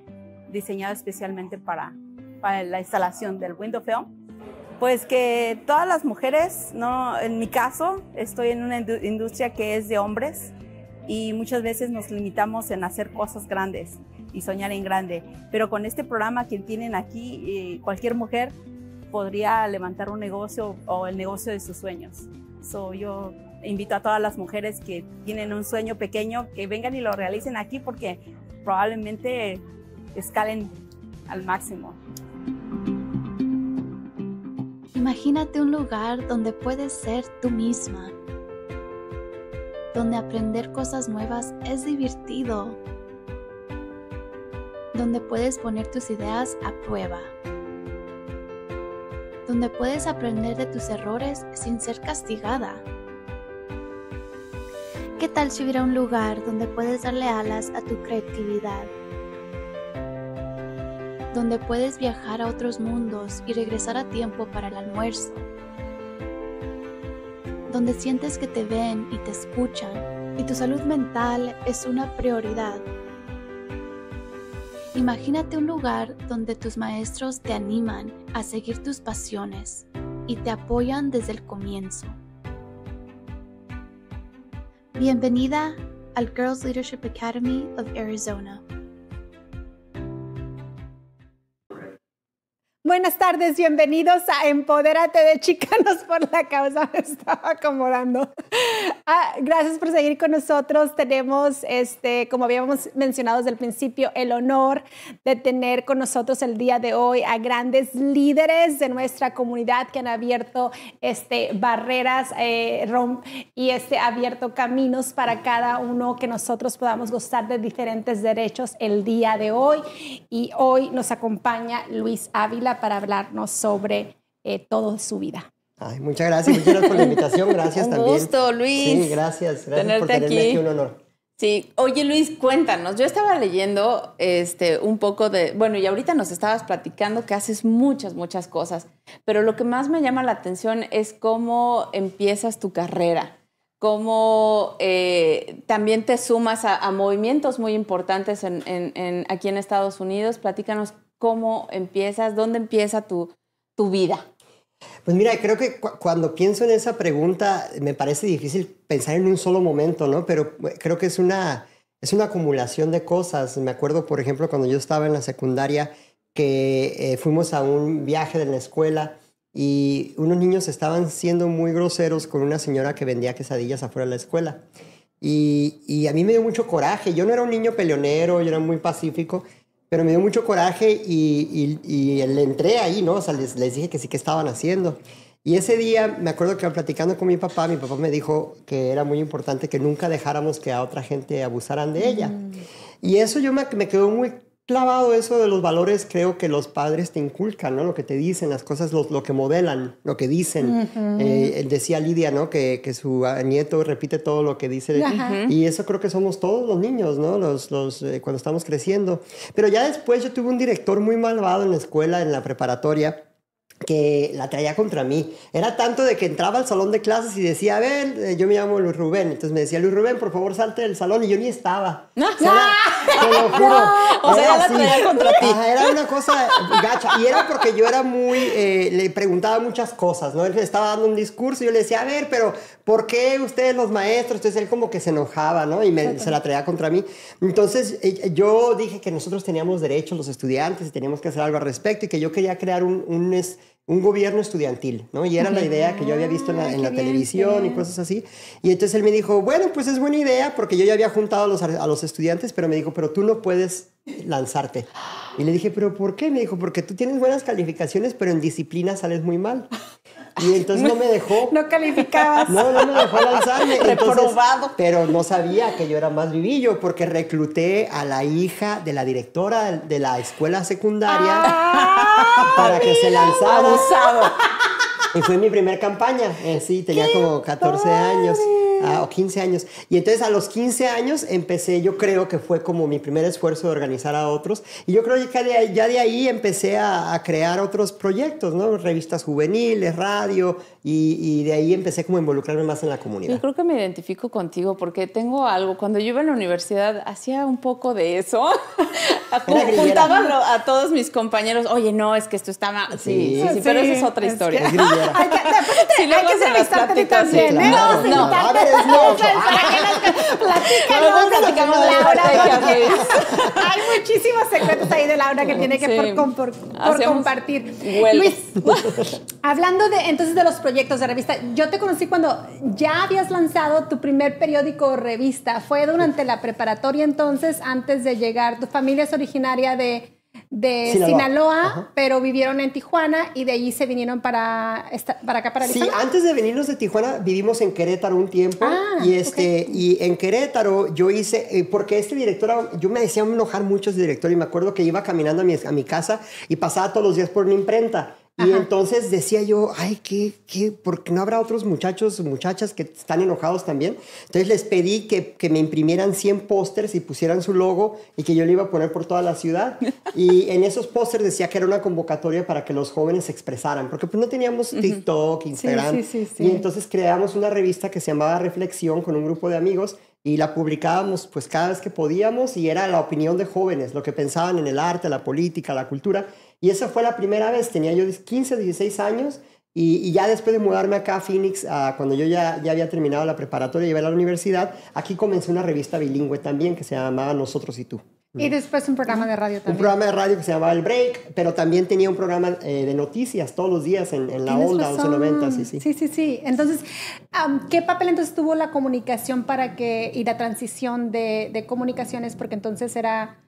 diseñado especialmente para, para la instalación del window film pues que todas las mujeres, no, en mi caso, estoy en una industria que es de hombres y muchas veces nos limitamos en hacer cosas grandes y soñar en grande. Pero con este programa que tienen aquí, eh, cualquier mujer podría levantar un negocio o el negocio de sus sueños. So, yo invito a todas las mujeres que tienen un sueño pequeño que vengan y lo realicen aquí porque probablemente escalen al máximo. Imagínate un lugar donde puedes ser tú misma, donde aprender cosas nuevas es divertido, donde puedes poner tus ideas a prueba, donde puedes aprender de tus errores sin ser castigada. ¿Qué tal si hubiera un lugar donde puedes darle alas a tu creatividad? donde puedes viajar a otros mundos y regresar a tiempo para el almuerzo, donde sientes que te ven y te escuchan y tu salud mental es una prioridad. Imagínate un lugar donde tus maestros te animan a seguir tus pasiones y te apoyan desde el comienzo. Bienvenida al Girls Leadership Academy of Arizona. Buenas tardes, bienvenidos a Empodérate de Chicanos por la Causa. Me estaba acomodando. Ah, gracias por seguir con nosotros. Tenemos, este, como habíamos mencionado desde el principio, el honor de tener con nosotros el día de hoy a grandes líderes de nuestra comunidad que han abierto este, barreras eh, romp y este, abierto caminos para cada uno que nosotros podamos gozar de diferentes derechos el día de hoy. Y hoy nos acompaña Luis Ávila para hablarnos sobre eh, todo su vida. muchas gracias, muchas por la invitación, gracias también. Un gusto, Luis. gracias, tenerte por tenerme aquí. un honor. Sí, oye Luis, cuéntanos, yo estaba leyendo este, un poco de, bueno, y ahorita nos estabas platicando que haces muchas, muchas cosas, pero lo que más me llama la atención es cómo empiezas tu carrera, cómo eh, también te sumas a, movimientos muy importantes en, aquí en Estados Unidos. Platícanos cómo empiezas, dónde empieza tu, tu vida? Pues mira, creo que cuando pienso en esa pregunta me parece difícil pensar en un solo momento, ¿no? Pero eh, creo que es una, es una acumulación de cosas. Me acuerdo, por ejemplo, cuando yo estaba en la secundaria, que eh, fuimos a un viaje de la escuela y unos niños estaban siendo muy groseros con una señora que vendía quesadillas afuera de la escuela. Y, y a mí me dio mucho coraje. Yo no era un niño peleonero, yo era muy pacífico, pero me dio mucho coraje y, le entré ahí, ¿no? O sea, les, dije que sí que estaban haciendo. Y ese día me acuerdo que platicando con mi papá, mi papá me dijo que era muy importante que nunca dejáramos que a otra gente abusaran de ella. Mm. Y eso yo me, me quedó muy clavado eso de los valores, creo que los padres te inculcan, ¿no? Lo que te dicen, las cosas, lo, que modelan, lo que dicen. Eh, decía Lidia, ¿no? Que, su ah, nieto repite todo lo que dice. Y eso creo que somos todos los niños, ¿no? Los, eh, cuando estamos creciendo. Pero ya después yo tuve un director muy malvado en la escuela, en la preparatoria que la traía contra mí. Era tanto de que entraba al salón de clases y decía, a ver, eh, yo me llamo Luis Rubén. Entonces me decía, Luis Rubén, por favor, salte del salón. Y yo ni estaba. No. No. O sea, la traía contra ti. era una cosa gacha. Y era porque yo era muy, eh, le preguntaba muchas cosas, ¿no? Él estaba dando un discurso y yo le decía, a ver, pero ¿por qué ustedes los maestros? Entonces él como que se enojaba, ¿no? Y se la traía contra mí. Entonces eh, yo dije que nosotros teníamos derechos, los estudiantes, y teníamos que hacer algo al respecto y que yo quería crear un un gobierno estudiantil, ¿no? Y era la idea que yo había visto en la, televisión y cosas así. Y entonces él me dijo, bueno, pues es buena idea, porque yo ya había juntado a los, a los estudiantes, pero me dijo, pero tú no puedes lanzarte. Y le dije, pero ¿por qué? Me dijo, porque tú tienes buenas calificaciones, pero en disciplina sales muy mal. Y entonces no me dejó. No calificabas. No, no me dejó lanzarme. Reprobado. pero no sabía que yo era más vivillo porque recluté a la hija de la directora de la escuela secundaria ah, para que se lanzara. Y fue mi primera campaña. Eh, sí, tenía como 14 años. Ah, o 15 años. Y entonces a los 15 años empecé, yo creo que fue como mi primer esfuerzo de organizar a otros. Y yo creo que ya de, ahí empecé a, a crear otros proyectos, ¿no? Revistas juveniles, radio, y, de ahí empecé como a involucrarme más en la comunidad. Yo creo que me identifico contigo porque tengo algo. Cuando yo iba a la universidad hacía un poco de eso. Juntaba a todos mis compañeros. Oye, no, es que esto está mal. Sí, sí, sí, pero esa es otra historia. Es hay que, si ah. hay que entrevistarte también. No, no, no. platicamos Hay muchísimos secretos ahí de Laura que tiene que por, por compartir. Luis, hablando de entonces de los proyectos de revista. Yo te conocí cuando ya habías lanzado tu primer periódico o revista. Fue durante la preparatoria entonces, antes de llegar. Tu familia es originaria de, Sinaloa, pero vivieron en Tijuana y de allí se vinieron para, acá, para acá, para Sí, antes de venirnos de Tijuana vivimos en Querétaro un tiempo ah, y, este, y en Querétaro yo hice, eh, porque este director, yo me decía enojar mucho ese director y me acuerdo que iba caminando a mi, a mi casa y pasaba todos los días por una imprenta y entonces decía yo, ay, ¿qué, qué? Porque no habrá otros muchachos, muchachas que están enojados también. Entonces les pedí que, me imprimieran 100 pósters y pusieran su logo y que yo le iba a poner por toda la ciudad. y en esos pósters decía que era una convocatoria para que los jóvenes se expresaran, porque pues no teníamos TikTok, Instagram. y entonces creamos una revista que se llamaba Reflexión con un grupo de amigos y la publicábamos pues cada vez que podíamos y era la opinión de jóvenes, lo que pensaban en el arte, la política, la cultura. Y esa fue la primera vez, tenía yo 15, 16 años y, ya después de mudarme acá a Phoenix, cuando yo ya, había terminado la preparatoria y iba a la universidad, aquí comencé una revista bilingüe también que se llamaba Nosotros y tú. Y después un programa de radio también. Un programa de radio que se llamaba El Break, pero también tenía un programa eh, de noticias todos los días en, la onda 1190, sí, sí. Sí, sí, sí. Entonces, ¿qué papel entonces tuvo la comunicación para que, y la transición de comunicaciones? Porque entonces era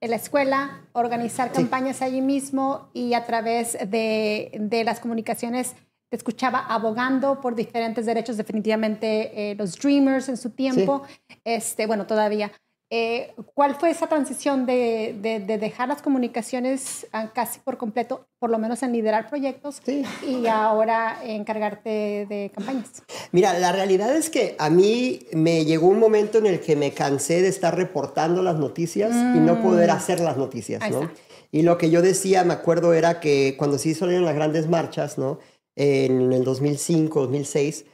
en la escuela, organizar campañas allí mismo y a través de, las comunicaciones te escuchaba abogando por diferentes derechos, definitivamente eh, los Dreamers en su tiempo, este, bueno, todavía. Eh, ¿Cuál fue esa transición de, dejar las comunicaciones ah, casi por completo, por lo menos en liderar proyectos y ahora encargarte de campañas? Mira, la realidad es que a mí me llegó un momento en el que me cansé de estar reportando las noticias y no poder mm. hacer las noticias, ¿no? Y lo que yo decía, me acuerdo, era que cuando se hicieron las grandes marchas, ¿no? En el 2005, 2006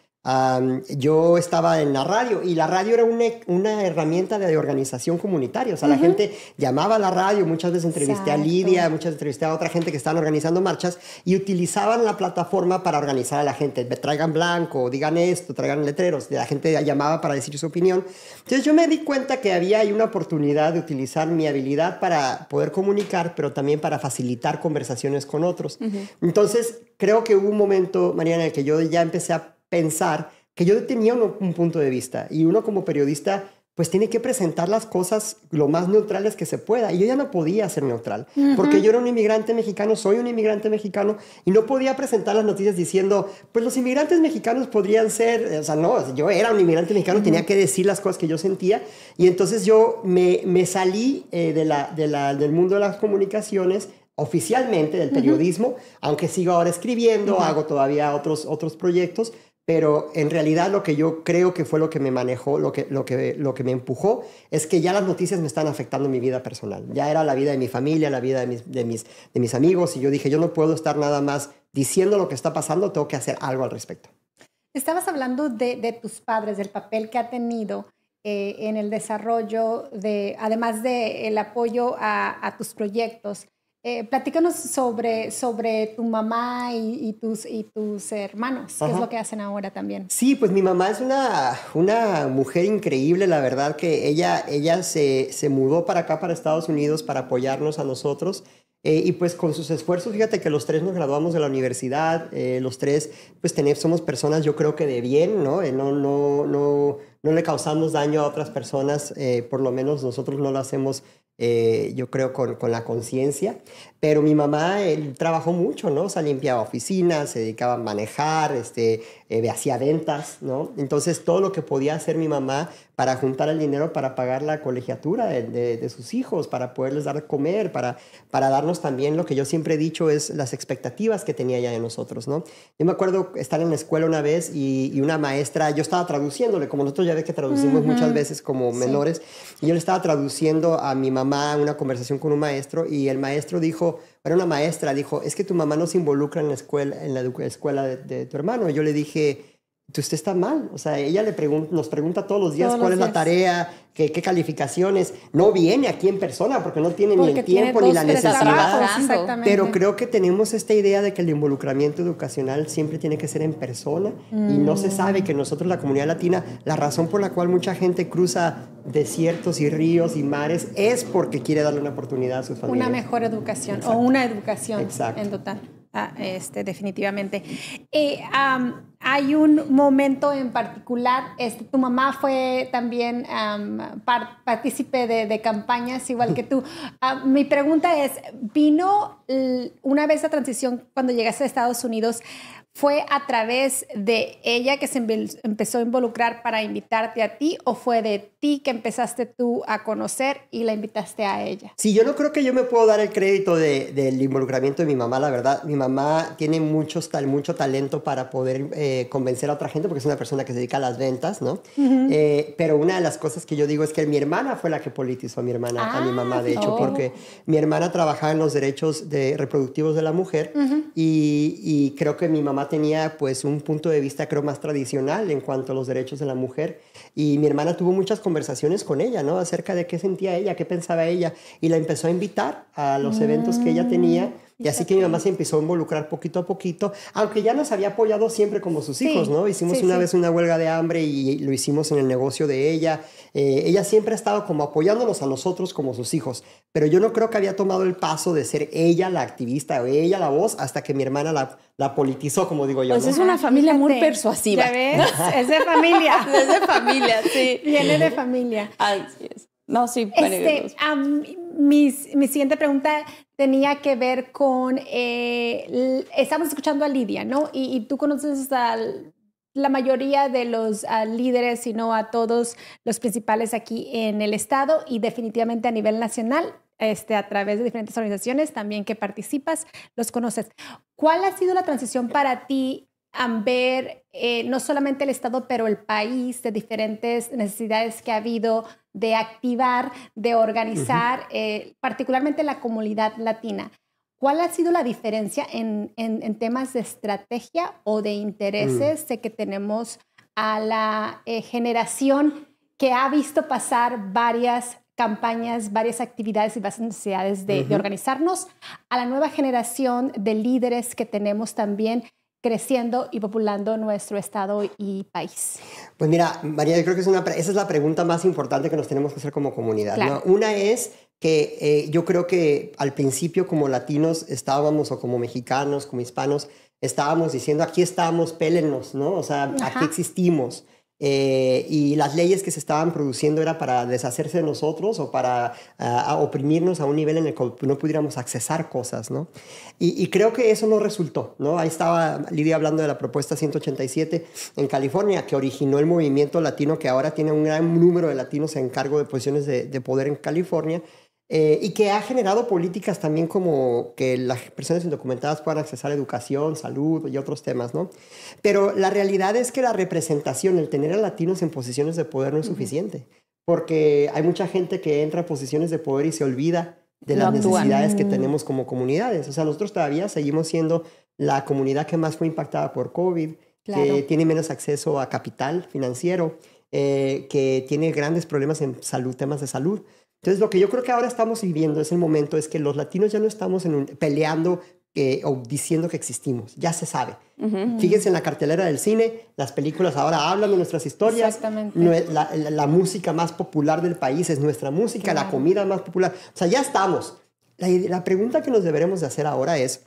yo estaba en la radio y la radio era una, e, una herramienta de organización comunitaria. O sea, la gente llamaba a la radio, muchas veces entrevisté a Lidia, muchas veces entrevisté a otra gente que estaban organizando marchas y utilizaban la plataforma para organizar a la gente. Traigan blanco, digan esto, traigan letreros. La gente llamaba para decir su opinión. Entonces yo me di cuenta que había ahí una oportunidad de utilizar mi habilidad para poder comunicar, pero también para facilitar conversaciones con otros. Entonces creo que hubo un momento, María en el que yo ya empecé a pensar que yo tenía un, punto de vista y uno como periodista pues tiene que presentar las cosas lo más neutrales que se pueda. Y yo ya no podía ser neutral, porque yo era un inmigrante mexicano, soy un inmigrante mexicano, y no podía presentar las noticias diciendo, pues los inmigrantes mexicanos podrían ser, o sea, no, yo era un inmigrante mexicano, tenía que decir las cosas que yo sentía, y entonces yo me, me salí eh, de la, de la, del mundo de las comunicaciones oficialmente del periodismo, aunque sigo ahora escribiendo, hago todavía otros, otros proyectos, pero en realidad lo que yo creo que fue lo que me manejó, lo que, lo que, lo que me empujó, es que ya las noticias me están afectando mi vida personal. Ya era la vida de mi familia, la vida de mis, de mis, amigos, y yo dije, yo no puedo estar nada más diciendo lo que está pasando, tengo que hacer algo al respecto. Estabas hablando de, tus padres, del papel que ha tenido eh, en el desarrollo, de, además del el apoyo a tus proyectos. Eh, platícanos sobre, sobre tu mamá y, tus, y tus hermanos, qué es lo que hacen ahora también. Sí, pues mi mamá es una, una mujer increíble, la verdad que ella, ella se, se mudó para acá, para Estados Unidos, para apoyarnos a nosotros. Eh, y pues con sus esfuerzos, fíjate que los tres nos graduamos de la universidad, eh, los tres pues tenemos, somos personas yo creo que de bien, ¿no? no, no, no, no le causamos daño a otras personas, por lo menos nosotros no lo hacemos eh, yo creo, con, con la conciencia. Pero mi mamá trabajó mucho, ¿no? O sea, limpiaba oficinas, se dedicaba a manejar, este, eh, hacía ventas, ¿no? Entonces, todo lo que podía hacer mi mamá para juntar el dinero para pagar la colegiatura de, sus hijos, para poderles dar comer, para, para darnos también lo que yo siempre he dicho es las expectativas que tenía ya de nosotros, ¿no? Yo me acuerdo estar en la escuela una vez y, una maestra, yo estaba traduciéndole, como nosotros ya ves que traducimos muchas veces como menores, y yo le estaba traduciendo a mi mamá una conversación con un maestro y el maestro dijo, era una maestra, dijo, es que tu mamá no se involucra en la escuela, en la escuela de, de tu hermano. Y yo le dije, usted está mal. O sea, ella le pregun nos pregunta todos los días cuál es la tarea, qué, qué, calificaciones. No viene aquí en persona porque no tiene ni el tiempo ni la necesidad. Pero creo que tenemos esta idea de que el involucramiento educacional siempre tiene que ser en persona y no se mm. sabe que nosotros, la comunidad latina, la razón por la cual mucha gente cruza desiertos y ríos y mares es porque quiere darle una oportunidad a sus familias. Una mejor educación o una educación en total. Ah, este, definitivamente. Eh, hay un momento en particular, este, tu mamá fue también partícipe de, campañas igual que tú. Ah, mi pregunta es, ¿vino una vez la transición cuando llegaste a Estados Unidos? ¿Fue a través de ella que se empezó a involucrar para invitarte a ti o fue de ti que empezaste tú a conocer y la invitaste a ella? Sí, yo no creo que yo me puedo dar el crédito del involucramiento de mi mamá, la verdad. Mi mamá tiene muchos, tal, mucho talento para poder eh, convencer a otra gente porque es una persona que se dedica a las ventas, ¿no? Eh, pero una de las cosas que yo digo es que mi hermana fue la que politizó a mi hermana, a mi mamá, de ah, hecho, porque mi hermana trabajaba en los derechos reproductivos de la mujer y creo que mi mamá tenía pues un punto de vista creo más tradicional en cuanto a los derechos de la mujer y mi hermana tuvo muchas conversaciones con ella, ¿no? Acerca de qué sentía ella, qué pensaba ella y la empezó a invitar a los eventos que ella tenía y así que mi mamá se empezó a involucrar poquito a poquito, aunque ya nos había apoyado siempre como sus hijos, ¿no? Hicimos una vez una huelga de hambre y lo hicimos en el negocio de ella. Eh, ella siempre ha estado como apoyándonos a nosotros como sus hijos, pero yo no creo que había tomado el paso de ser ella la activista o ella la voz hasta que mi hermana la, la politizó, como digo yo. Pues es una ah, familia muy persuasiva. ¿Ya es de familia. es de familia, sí. Viene de familia. Así es. No, sí, este, mi siguiente pregunta tenía que ver con, eh, estamos escuchando a Lidia, ¿no? Y, tú conoces a la mayoría de los líderes, sino a todos los principales aquí en el estado y definitivamente a nivel nacional. Este, a través de diferentes organizaciones también que participas, los conoces. ¿Cuál ha sido la transición para ti ver eh, no solamente el Estado, pero el país, de diferentes necesidades que ha habido de activar, de organizar, eh, particularmente la comunidad latina. ¿Cuál ha sido la diferencia en, temas de estrategia o de intereses mm. que tenemos a la eh, generación que ha visto pasar varias campañas, varias actividades y varias necesidades de organizarnos, a la nueva generación de líderes que tenemos también creciendo y populando nuestro estado y país? Pues mira, María, yo creo que es una, esa es la pregunta más importante que nos tenemos que hacer como comunidad. Una es que eh, yo creo que al principio como latinos estábamos o como mexicanos, como hispanos, estábamos diciendo, aquí estamos, pélenos, ¿no? O sea, aquí existimos. Eh, y las leyes que se estaban produciendo era para deshacerse de nosotros o para ah, oprimirnos a un nivel en el que no pudiéramos accesar cosas, ¿no? Y, creo que eso no resultó, ¿no? Ahí estaba Lidia hablando de la propuesta 187 en California, que originó el movimiento latino que ahora tiene un gran número de latinos en cargo de posiciones de poder en California, eh, y que ha generado políticas también como que las personas indocumentadas puedan accesar a educación, salud y otros temas, ¿no? Pero la realidad es que la representación, el tener a latinos en posiciones de poder no es suficiente, porque hay mucha gente que entra a posiciones de poder y se olvida de las necesidades que mm. tenemos como comunidades. O sea, nosotros todavía seguimos siendo la comunidad que más fue impactada por COVID, que tiene menos acceso a capital financiero, eh, que tiene grandes problemas en salud, temas de salud. Entonces, lo que yo creo que ahora estamos viviendo es el momento, es que los latinos ya no estamos en peleando eh, o diciendo que existimos, ya se sabe. Fíjense en la cartelera del cine, las películas ahora hablan de nuestras historias, la, la, música más popular del país es nuestra música, la comida más popular, o sea, ya estamos. La, pregunta que nos deberemos de hacer ahora es,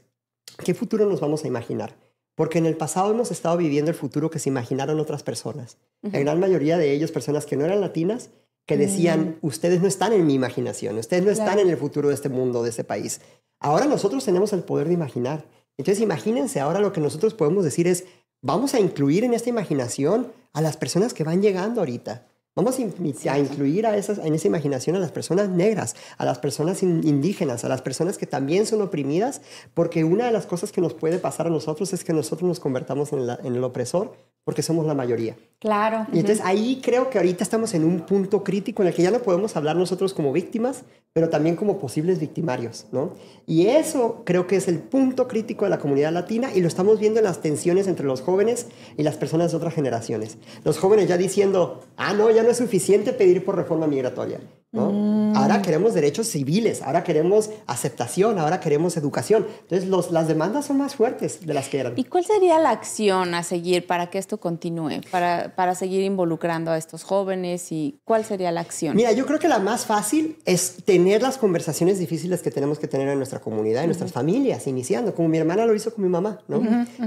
¿qué futuro nos vamos a imaginar? Porque en el pasado hemos estado viviendo el futuro que se imaginaron otras personas. La gran mayoría de ellos, personas que no eran latinas, que decían, mm. ustedes no están en mi imaginación, ustedes no están en el futuro de este mundo, de este país. Ahora nosotros tenemos el poder de imaginar. Entonces imagínense, ahora lo que nosotros podemos decir es, vamos a incluir en esta imaginación a las personas que van llegando ahorita. Vamos a incluir a esas, en esa imaginación a las personas negras, a las personas indígenas, a las personas que también son oprimidas, porque una de las cosas que nos puede pasar a nosotros es que nosotros nos convertamos en, el opresor porque somos la mayoría. Claro. Y entonces ahí creo que ahorita estamos en un punto crítico en el que ya no podemos hablar nosotros como víctimas, pero también como posibles victimarios, ¿no? Y eso creo que es el punto crítico de la comunidad latina y lo estamos viendo en las tensiones entre los jóvenes y las personas de otras generaciones. Los jóvenes ya diciendo, ah, no, ya no es suficiente pedir por reforma migratoria. Mm. Ahora queremos derechos civiles, ahora queremos aceptación, ahora queremos educación. Entonces, los, las demandas son más fuertes de las que eran. ¿Y cuál sería la acción a seguir para que esto continúe, para, para seguir involucrando a estos jóvenes? ¿Y cuál sería la acción? Mira, yo creo que la más fácil es tener las conversaciones difíciles que tenemos que tener en nuestra comunidad, en nuestras familias, iniciando, como mi hermana lo hizo con mi mamá, ¿no?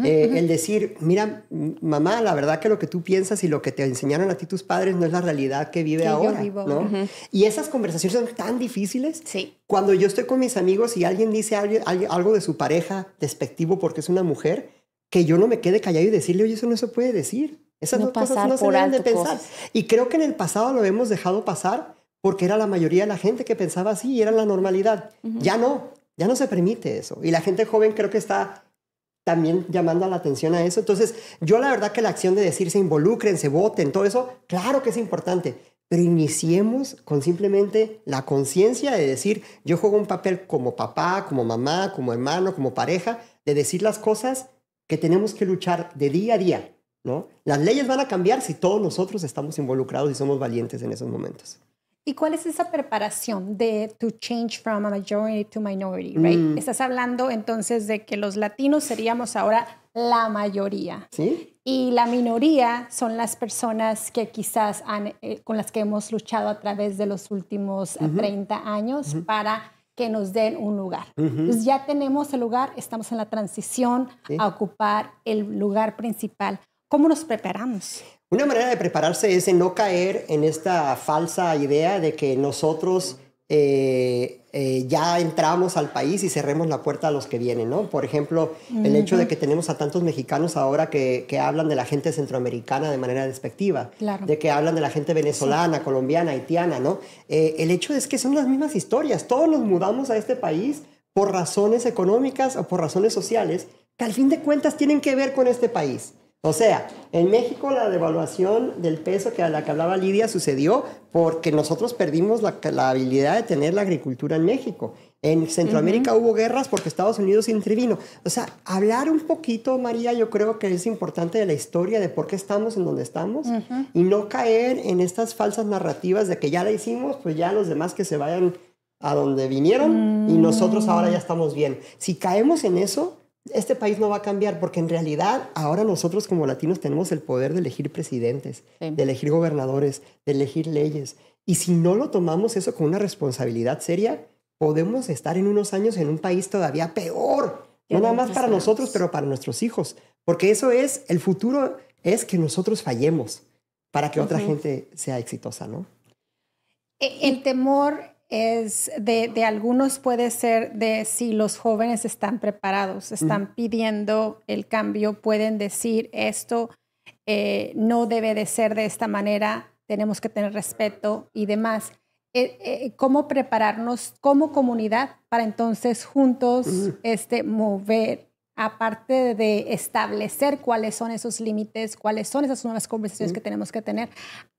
Eh, el decir, mira, mamá, la verdad que lo que tú piensas y lo que te enseñaron a ti tus padres no es la realidad que vive ahora. ¿no? Y esas conversaciones son tan difíciles. Sí. Cuando yo estoy con mis amigos y alguien dice algo de su pareja despectivo porque es una mujer, que yo no me quede callado y decirle, oye, eso no se puede decir. Esas no cosas no se de pensar. Y creo que en el pasado lo hemos dejado pasar porque era la mayoría de la gente que pensaba así y era la normalidad. Ya no, ya no se permite eso. Y la gente joven creo que está también llamando la atención a eso. Entonces, yo la verdad que la acción de decir se involucren, se voten, todo eso, claro que es importante, pero iniciemos con simplemente la conciencia de decir, yo juego un papel como papá, como mamá, como hermano, como pareja, de decir las cosas que tenemos que luchar de día a día, ¿no? Las leyes van a cambiar si todos nosotros estamos involucrados y somos valientes en esos momentos. ¿Y cuál es esa preparación de to change from a majority to minority, right? Mm. Estás hablando entonces de que los latinos seríamos ahora la mayoría. Sí. Y la minoría son las personas que quizás han, eh, con las que hemos luchado a través de los últimos 30 eh, años para que nos den un lugar. ya tenemos el lugar, estamos en la transición a ocupar el lugar principal. ¿Cómo nos preparamos? Una manera de prepararse es de no caer en esta falsa idea de que nosotros eh, eh, ya entramos al país y cerremos la puerta a los que vienen, ¿no? Por ejemplo, el hecho de que tenemos a tantos mexicanos ahora que, hablan de la gente centroamericana de manera despectiva, de que hablan de la gente venezolana, colombiana, haitiana, ¿no? Eh, el hecho es que son las mismas historias, todos nos mudamos a este país por razones económicas o por razones sociales que al fin de cuentas tienen que ver con este país. O sea, en México la devaluación del peso que a la que hablaba Lidia sucedió porque nosotros perdimos la, habilidad de tener la agricultura en México. En Centroamérica hubo guerras porque Estados Unidos intervino. O sea, hablar un poquito, María, yo creo que es importante de la historia, de por qué estamos en donde estamos y no caer en estas falsas narrativas de que ya la hicimos, pues ya los demás que se vayan a donde vinieron y mm. nosotros ahora ya estamos bien. Si caemos en eso, este país no va a cambiar porque en realidad ahora nosotros como latinos tenemos el poder de elegir presidentes, de elegir gobernadores, de elegir leyes. Y si no lo tomamos eso con una responsabilidad seria, podemos estar en unos años en un país todavía peor. No nada más para nosotros, pero para nuestros hijos. Porque eso es, el futuro es que nosotros fallemos para que otra gente sea exitosa, ¿no? E, el temor es de, algunos puede ser de si los jóvenes están preparados, están pidiendo el cambio, pueden decir esto eh, no debe de ser de esta manera, tenemos que tener respeto y demás. Eh, eh, cómo prepararnos como comunidad para entonces juntos este, mover aparte de establecer cuáles son esos límites, cuáles son esas nuevas conversaciones que tenemos que tener,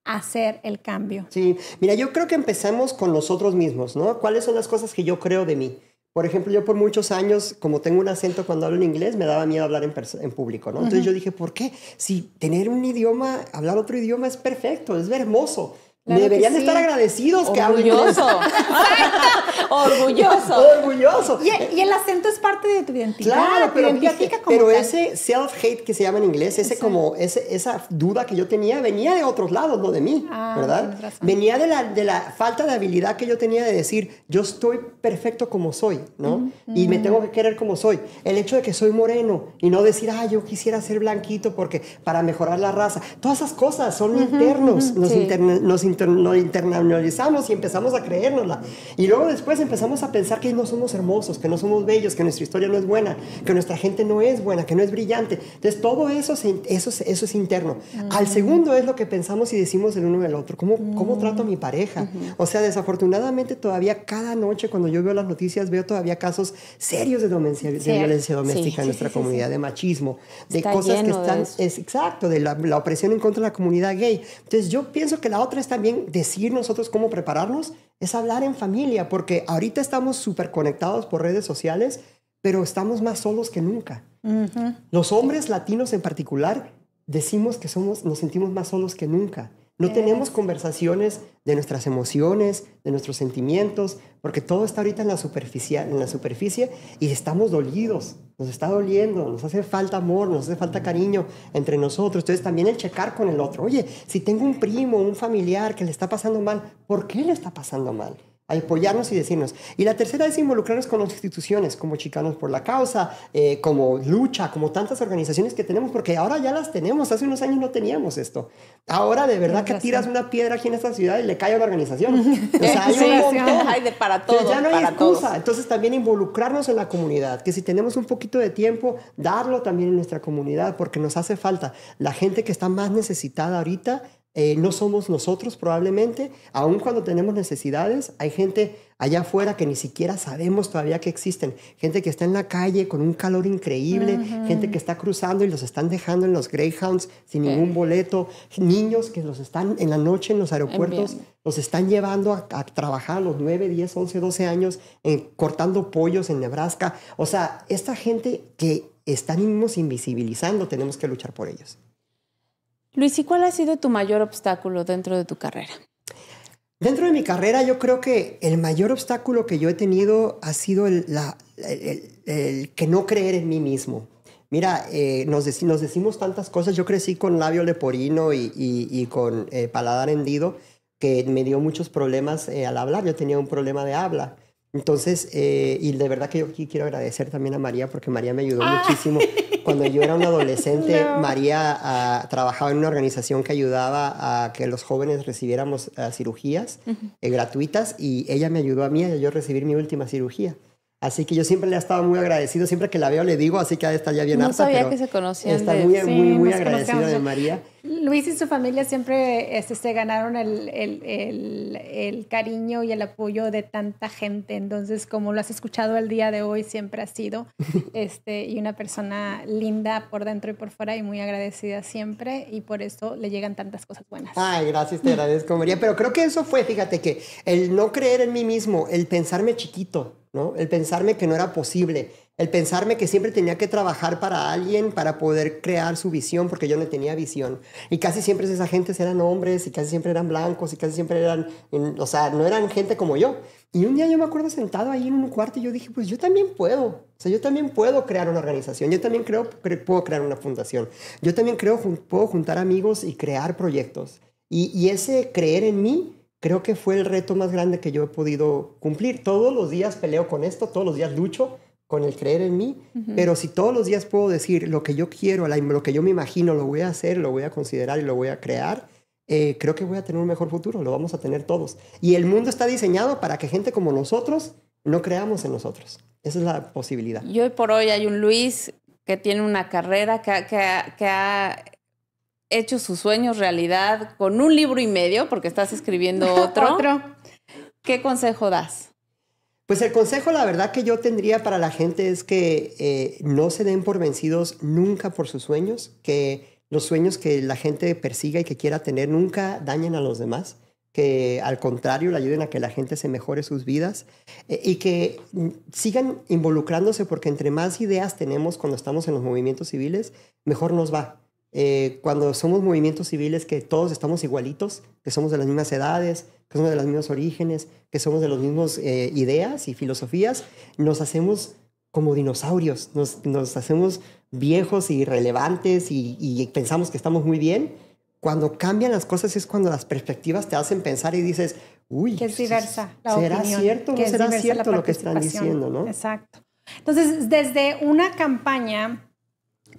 hacer el cambio. Sí, mira, yo creo que empezamos con nosotros mismos, ¿no? ¿Cuáles son las cosas que yo creo de mí? Por ejemplo, yo por muchos años, como tengo un acento cuando hablo en inglés, me daba miedo hablar en, en público, ¿no? Entonces yo dije, ¿por qué? Si tener un idioma, hablar otro idioma es perfecto, es hermoso. Deberían estar agradecidos, Orgulloso. Orgulloso. Orgulloso. Y, el acento es parte de tu identidad. Claro, pero, ese self-hate que se llama en inglés, ese como, ese, esa duda que yo tenía, venía de otros lados, no de mí, ah, ¿verdad? Venía de la, de la falta de habilidad que yo tenía de decir, yo estoy perfecto como soy, ¿no? Y me tengo que querer como soy. El hecho de que soy moreno y no decir, ah, yo quisiera ser blanquito porque para mejorar la raza. Todas esas cosas son internos, los nos internos lo internalizamos y empezamos a creérnosla. Y luego después empezamos a pensar que no somos hermosos, que no somos bellos, que nuestra historia no es buena, que nuestra gente no es buena, que no es brillante. Entonces todo eso, eso, eso es interno. Al segundo es lo que pensamos y decimos el uno del otro. ¿Cómo, cómo mm. trato a mi pareja? O sea, desafortunadamente todavía cada noche cuando yo veo las noticias veo todavía casos serios de, violencia doméstica en nuestra comunidad, de machismo, de cosas que están... Es, exacto, de la, la opresión en contra de la comunidad gay. Entonces yo pienso que la otra está decir nosotros cómo prepararnos es hablar en familia, porque ahorita estamos súper conectados por redes sociales, pero estamos más solos que nunca. Los hombres latinos en particular decimos que somos, nos sentimos más solos que nunca. No tenemos conversaciones de nuestras emociones, de nuestros sentimientos, porque todo está ahorita en la, superficie, en la superficie y estamos dolidos, nos está doliendo, nos hace falta amor, nos hace falta cariño entre nosotros. Entonces también el checar con el otro, oye, si tengo un primo, un familiar que le está pasando mal, ¿por qué le está pasando mal? apoyarnos y decirnos. Y la tercera es involucrarnos con las instituciones, como Chicanos por la Causa, eh, como Lucha, como tantas organizaciones que tenemos, porque ahora ya las tenemos, hace unos años no teníamos esto. Ahora de verdad que tiras una piedra aquí en esta ciudad y le cae a la organización. O sea, hay un Hay de para todo. ya no hay excusa. Entonces también involucrarnos en la comunidad, que si tenemos un poquito de tiempo, darlo también en nuestra comunidad, porque nos hace falta. La gente que está más necesitada ahorita eh, no somos nosotros probablemente, aun cuando tenemos necesidades, hay gente allá afuera que ni siquiera sabemos todavía que existen, gente que está en la calle con un calor increíble, gente que está cruzando y los están dejando en los Greyhounds sin ningún boleto, niños que los están en la noche en los aeropuertos, los están llevando a, trabajar los 9, 10, 11, 12 años en, cortando pollos en Nebraska. O sea, esta gente que están invisibilizando, tenemos que luchar por ellos. Luis, ¿y cuál ha sido tu mayor obstáculo dentro de tu carrera? Dentro de mi carrera yo creo que el mayor obstáculo que yo he tenido ha sido el, que no creer en mí mismo. Mira, eh, nos, decimos tantas cosas. Yo crecí con labio leporino y, con eh, paladar hendido que me dio muchos problemas eh, al hablar. Yo tenía un problema de habla. Entonces, eh, y de verdad que yo aquí quiero agradecer también a María porque María me ayudó ah. muchísimo. Cuando yo era un adolescente, María ah, trabajaba en una organización que ayudaba a que los jóvenes recibiéramos ah, cirugías eh, gratuitas y ella me ayudó a mí a yo recibir mi última cirugía. Así que yo siempre le he estado muy agradecido, siempre que la veo le digo, así que está ya bien no sabía que se conocían. Está muy, muy, muy agradecido de María. Luis y su familia siempre este, se ganaron el, cariño y el apoyo de tanta gente. Entonces, como lo has escuchado el día de hoy, siempre ha sido este, y una persona linda por dentro y por fuera y muy agradecida siempre. Y por eso le llegan tantas cosas buenas. Ay, gracias, te agradezco, María. Pero creo que eso fue, fíjate que el no creer en mí mismo, el pensarme chiquito, ¿no? El pensarme que no era posible, el pensarme que siempre tenía que trabajar para alguien para poder crear su visión, porque yo no tenía visión. Y casi siempre esas gentes eran hombres, y casi siempre eran blancos, y casi siempre eran, o sea, no eran gente como yo. Y un día yo me acuerdo sentado ahí en un cuarto y yo dije, pues yo también puedo. O sea, yo también puedo crear una organización, yo también creo, puedo crear una fundación, yo también creo, puedo juntar amigos y crear proyectos. Y, y ese creer en mí creo que fue el reto más grande que yo he podido cumplir. Todos los días peleo con esto, todos los días lucho, con el creer en mí, pero si todos los días puedo decir lo que yo quiero, lo que yo me imagino, lo voy a hacer, lo voy a considerar y lo voy a crear, eh, creo que voy a tener un mejor futuro, lo vamos a tener todos. Y el mundo está diseñado para que gente como nosotros no creamos en nosotros. Esa es la posibilidad. Y hoy por hoy hay un Luis que tiene una carrera, que, ha hecho sus sueños realidad con un libro y medio, porque estás escribiendo otro. ¿Qué consejo das? Pues el consejo, la verdad, que yo tendría para la gente es que eh, no se den por vencidos nunca por sus sueños, que los sueños que la gente persiga y que quiera tener nunca dañen a los demás, que al contrario le ayuden a que la gente se mejore sus vidas eh, y que mm, sigan involucrándose porque entre más ideas tenemos cuando estamos en los movimientos civiles, mejor nos va. Eh, cuando somos movimientos civiles que todos estamos igualitos, que somos de las mismas edades, que somos de los mismos orígenes, que somos de las mismas eh, ideas y filosofías, nos hacemos como dinosaurios, nos, hacemos viejos y relevantes y, pensamos que estamos muy bien. Cuando cambian las cosas es cuando las perspectivas te hacen pensar y dices, uy, que es diversa la ¿será cierto será cierto lo que están diciendo? ¿no? Exacto. Entonces, desde una campaña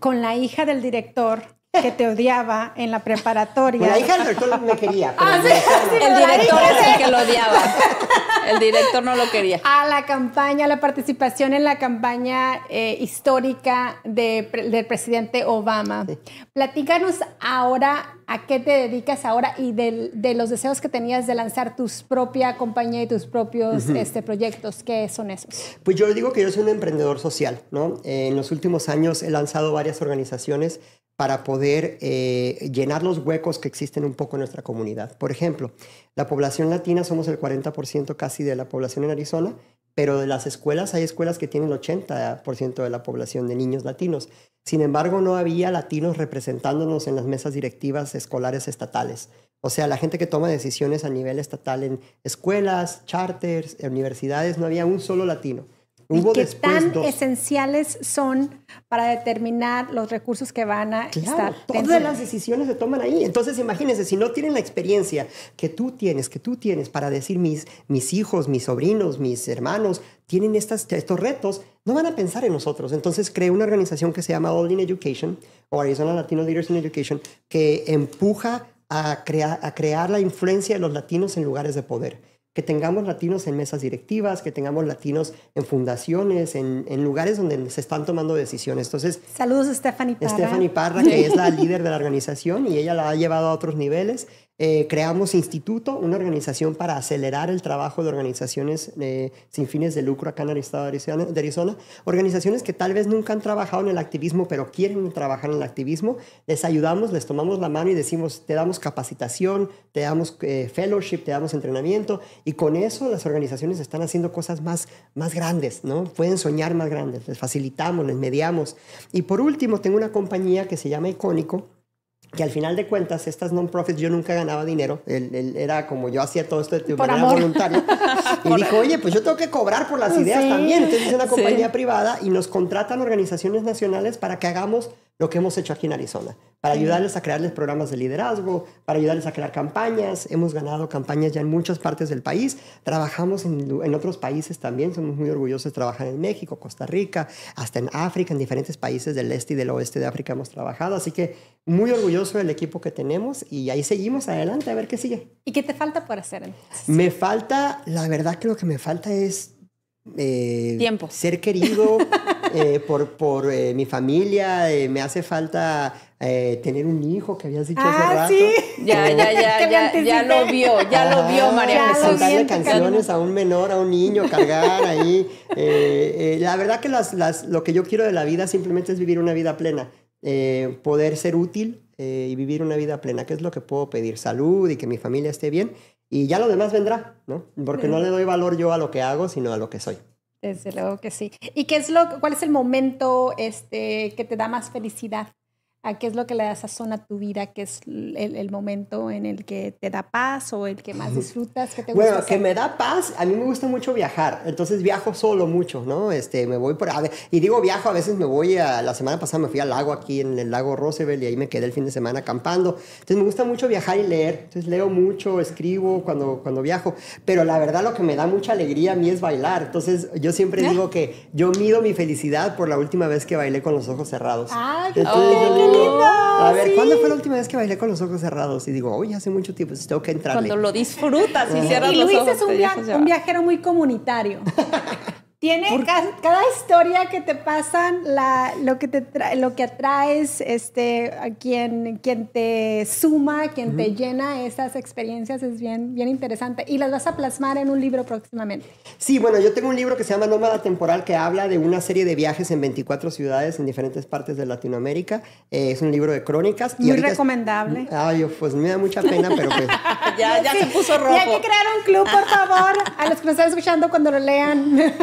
con la hija del director, que te odiaba en la preparatoria. la hija del doctor me quería. Ah, el director es el que lo odiaba. El director no lo quería. A la campaña, a la participación en la campaña eh, histórica del presidente Obama. Platícanos ahora a qué te dedicas ahora y de, los deseos que tenías de lanzar tu propia compañía y tus propios este, proyectos. ¿Qué son esos? Pues yo digo que yo soy un emprendedor social. ¿no? Eh, en los últimos años he lanzado varias organizaciones para poder eh, llenar los huecos que existen un poco en nuestra comunidad. Por ejemplo, la población latina somos el 40% casi de la población en Arizona, pero de las escuelas hay escuelas que tienen el 80% de la población de niños latinos. Sin embargo, no había latinos representándonos en las mesas directivas escolares estatales. O sea, la gente que toma decisiones a nivel estatal en escuelas, charters, universidades, no había un solo latino y que tan esenciales son para determinar los recursos que van a estar. Todas las decisiones se toman ahí. Entonces, imagínense, si no tienen la experiencia que tú tienes, que tú tienes para decir mis, mis hijos, mis sobrinos, mis hermanos, tienen estas, estos retos, no van a pensar en nosotros. Entonces, creé una organización que se llama All in Education o Arizona Latino Leaders in Education que empuja a, a crear la influencia de los latinos en lugares de poder que tengamos latinos en mesas directivas, que tengamos latinos en fundaciones, en, lugares donde se están tomando decisiones. Entonces, saludos a Stephanie Parra. Stephanie Parra, que es la líder de la organización y ella la ha llevado a otros niveles. Eh, creamos Instituto, una organización para acelerar el trabajo de organizaciones eh, sin fines de lucro acá en el estado de Arizona, Organizaciones que tal vez nunca han trabajado en el activismo, pero quieren trabajar en el activismo. Les ayudamos, les tomamos la mano y decimos, te damos capacitación, te damos eh, fellowship, te damos entrenamiento. Y con eso las organizaciones están haciendo cosas más, más grandes, ¿no? Pueden soñar más grandes. Les facilitamos, les mediamos. Y por último, tengo una compañía que se llama Icónico que al final de cuentas, estas non-profits, yo nunca ganaba dinero. Él, era como yo hacía todo esto de por manera voluntaria. y dijo, oye, pues yo tengo que cobrar por las ideas también. Entonces es una compañía privada y nos contratan organizaciones nacionales para que hagamos lo que hemos hecho aquí en Arizona, para ayudarles a crearles programas de liderazgo, para ayudarles a crear campañas. Hemos ganado campañas ya en muchas partes del país. Trabajamos en, otros países también. Somos muy orgullosos de trabajar en México, Costa Rica, hasta en África, en diferentes países del este y del oeste de África hemos trabajado. Así que muy orgulloso del equipo que tenemos y ahí seguimos adelante a ver qué sigue. ¿Y qué te falta por hacer? Entonces? Me falta, la verdad que lo que me falta es eh, tiempo. Ser querido, Eh, por, por eh, mi familia, eh, me hace falta tener un hijo que habías dicho hace ah, rato. Ya, ya, ya, ya, lo vio, ya lo ah, vio María pues, Cantarle canciones a un menor, a un niño, cargar ahí. la verdad que las, las, lo que yo quiero de la vida simplemente es vivir una vida plena, poder ser útil y vivir una vida plena, que es lo que puedo pedir, salud y que mi familia esté bien. Y ya lo demás vendrá, ¿no? Porque no le doy valor yo a lo que hago, sino a lo que soy. Desde luego que sí. ¿Y qué es lo, cuál es el momento este, que te da más felicidad? a qué es lo que le da sazón a tu vida, ¿Qué es el, momento en el que te da paz o el que más disfrutas, que Bueno, que me da paz, a mí me gusta mucho viajar, entonces viajo solo mucho, ¿no? Este, me voy por, y digo viajo, a veces me voy, a, la semana pasada me fui al lago aquí en el lago Roosevelt y ahí me quedé el fin de semana acampando, entonces me gusta mucho viajar y leer, entonces leo mucho, escribo cuando, cuando viajo, pero la verdad lo que me da mucha alegría a mí es bailar, entonces yo siempre ¿Eh? digo que yo mido mi felicidad por la última vez que bailé con los ojos cerrados. Ah, qué a ver, ¿cuándo fue la última vez que bailé con los ojos cerrados? Y digo, uy, hace mucho tiempo, tengo que entrar. Cuando lo disfrutas y cierras los ojos. Y Luis es un viajero muy comunitario. Tiene cada, historia que te pasan, la, lo, que te lo que atraes, este, a quien, quien te suma, quien te llena estas experiencias es bien, bien interesante. Y las vas a plasmar en un libro próximamente. Sí, bueno, yo tengo un libro que se llama Nómada Temporal que habla de una serie de viajes en 24 ciudades en diferentes partes de Latinoamérica. Eh, es un libro de crónicas. Muy recomendable. Es... Ay, pues me da mucha pena, pero pues... ya, se puso rojo. hay que crear un club, por favor, a los que nos están escuchando cuando lo lean.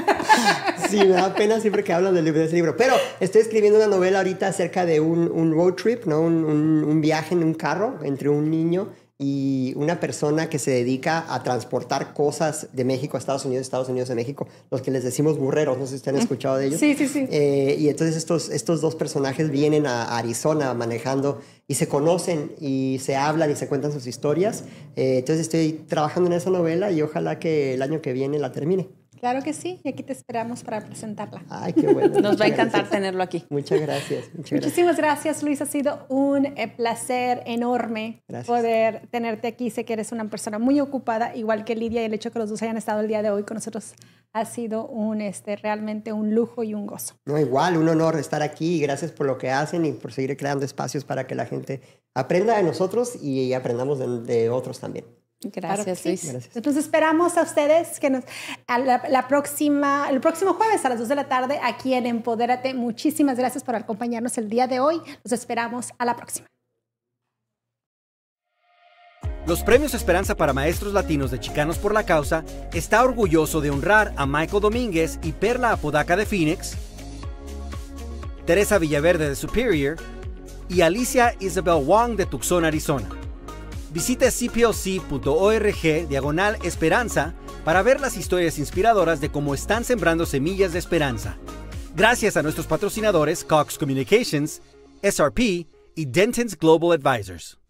sí, me da pena siempre que hablan de, ese libro. Pero estoy escribiendo una novela ahorita acerca de un, road trip, ¿no? Un, viaje en un carro entre un niño y una persona que se dedica a transportar cosas de México a Estados Unidos, Estados Unidos a México, los que les decimos burreros, no sé si ustedes han mm. escuchado de ellos. Sí, sí, sí. Eh, y entonces estos, estos dos personajes vienen a Arizona manejando y se conocen y se hablan y se cuentan sus historias. Eh, entonces estoy trabajando en esa novela y ojalá que el año que viene la termine. Claro que sí, y aquí te esperamos para presentarla. Ay, qué bueno. Nos va a encantar tenerlo aquí. Muchas gracias. Muchísimas gracias. Luis. Ha sido un eh, placer enorme poder tenerte aquí. Sé que eres una persona muy ocupada, igual que Lidia, y el hecho que los dos hayan estado el día de hoy con nosotros ha sido un, este, realmente un lujo y un gozo. No, igual, un honor estar aquí gracias por lo que hacen y por seguir creando espacios para que la gente aprenda de nosotros y aprendamos de otros también. Gracias, Entonces esperamos a ustedes que nos la, próxima, el próximo jueves a las 2 de la tarde aquí en Empodérate. Muchísimas gracias por acompañarnos el día de hoy. Los esperamos a la próxima. Los Premios Esperanza para Maestros Latinos de Chicanos por la Causa está orgulloso de honrar a Michael Domínguez y Perla Apodaca de Phoenix, Teresa Villaverde de Superior y Alicia Isabel Wong de Tucson, Arizona. Visite cplc.org diagonal esperanza para ver las historias inspiradoras de cómo están sembrando semillas de esperanza. Gracias a nuestros patrocinadores Cox Communications, SRP y Denton's Global Advisors.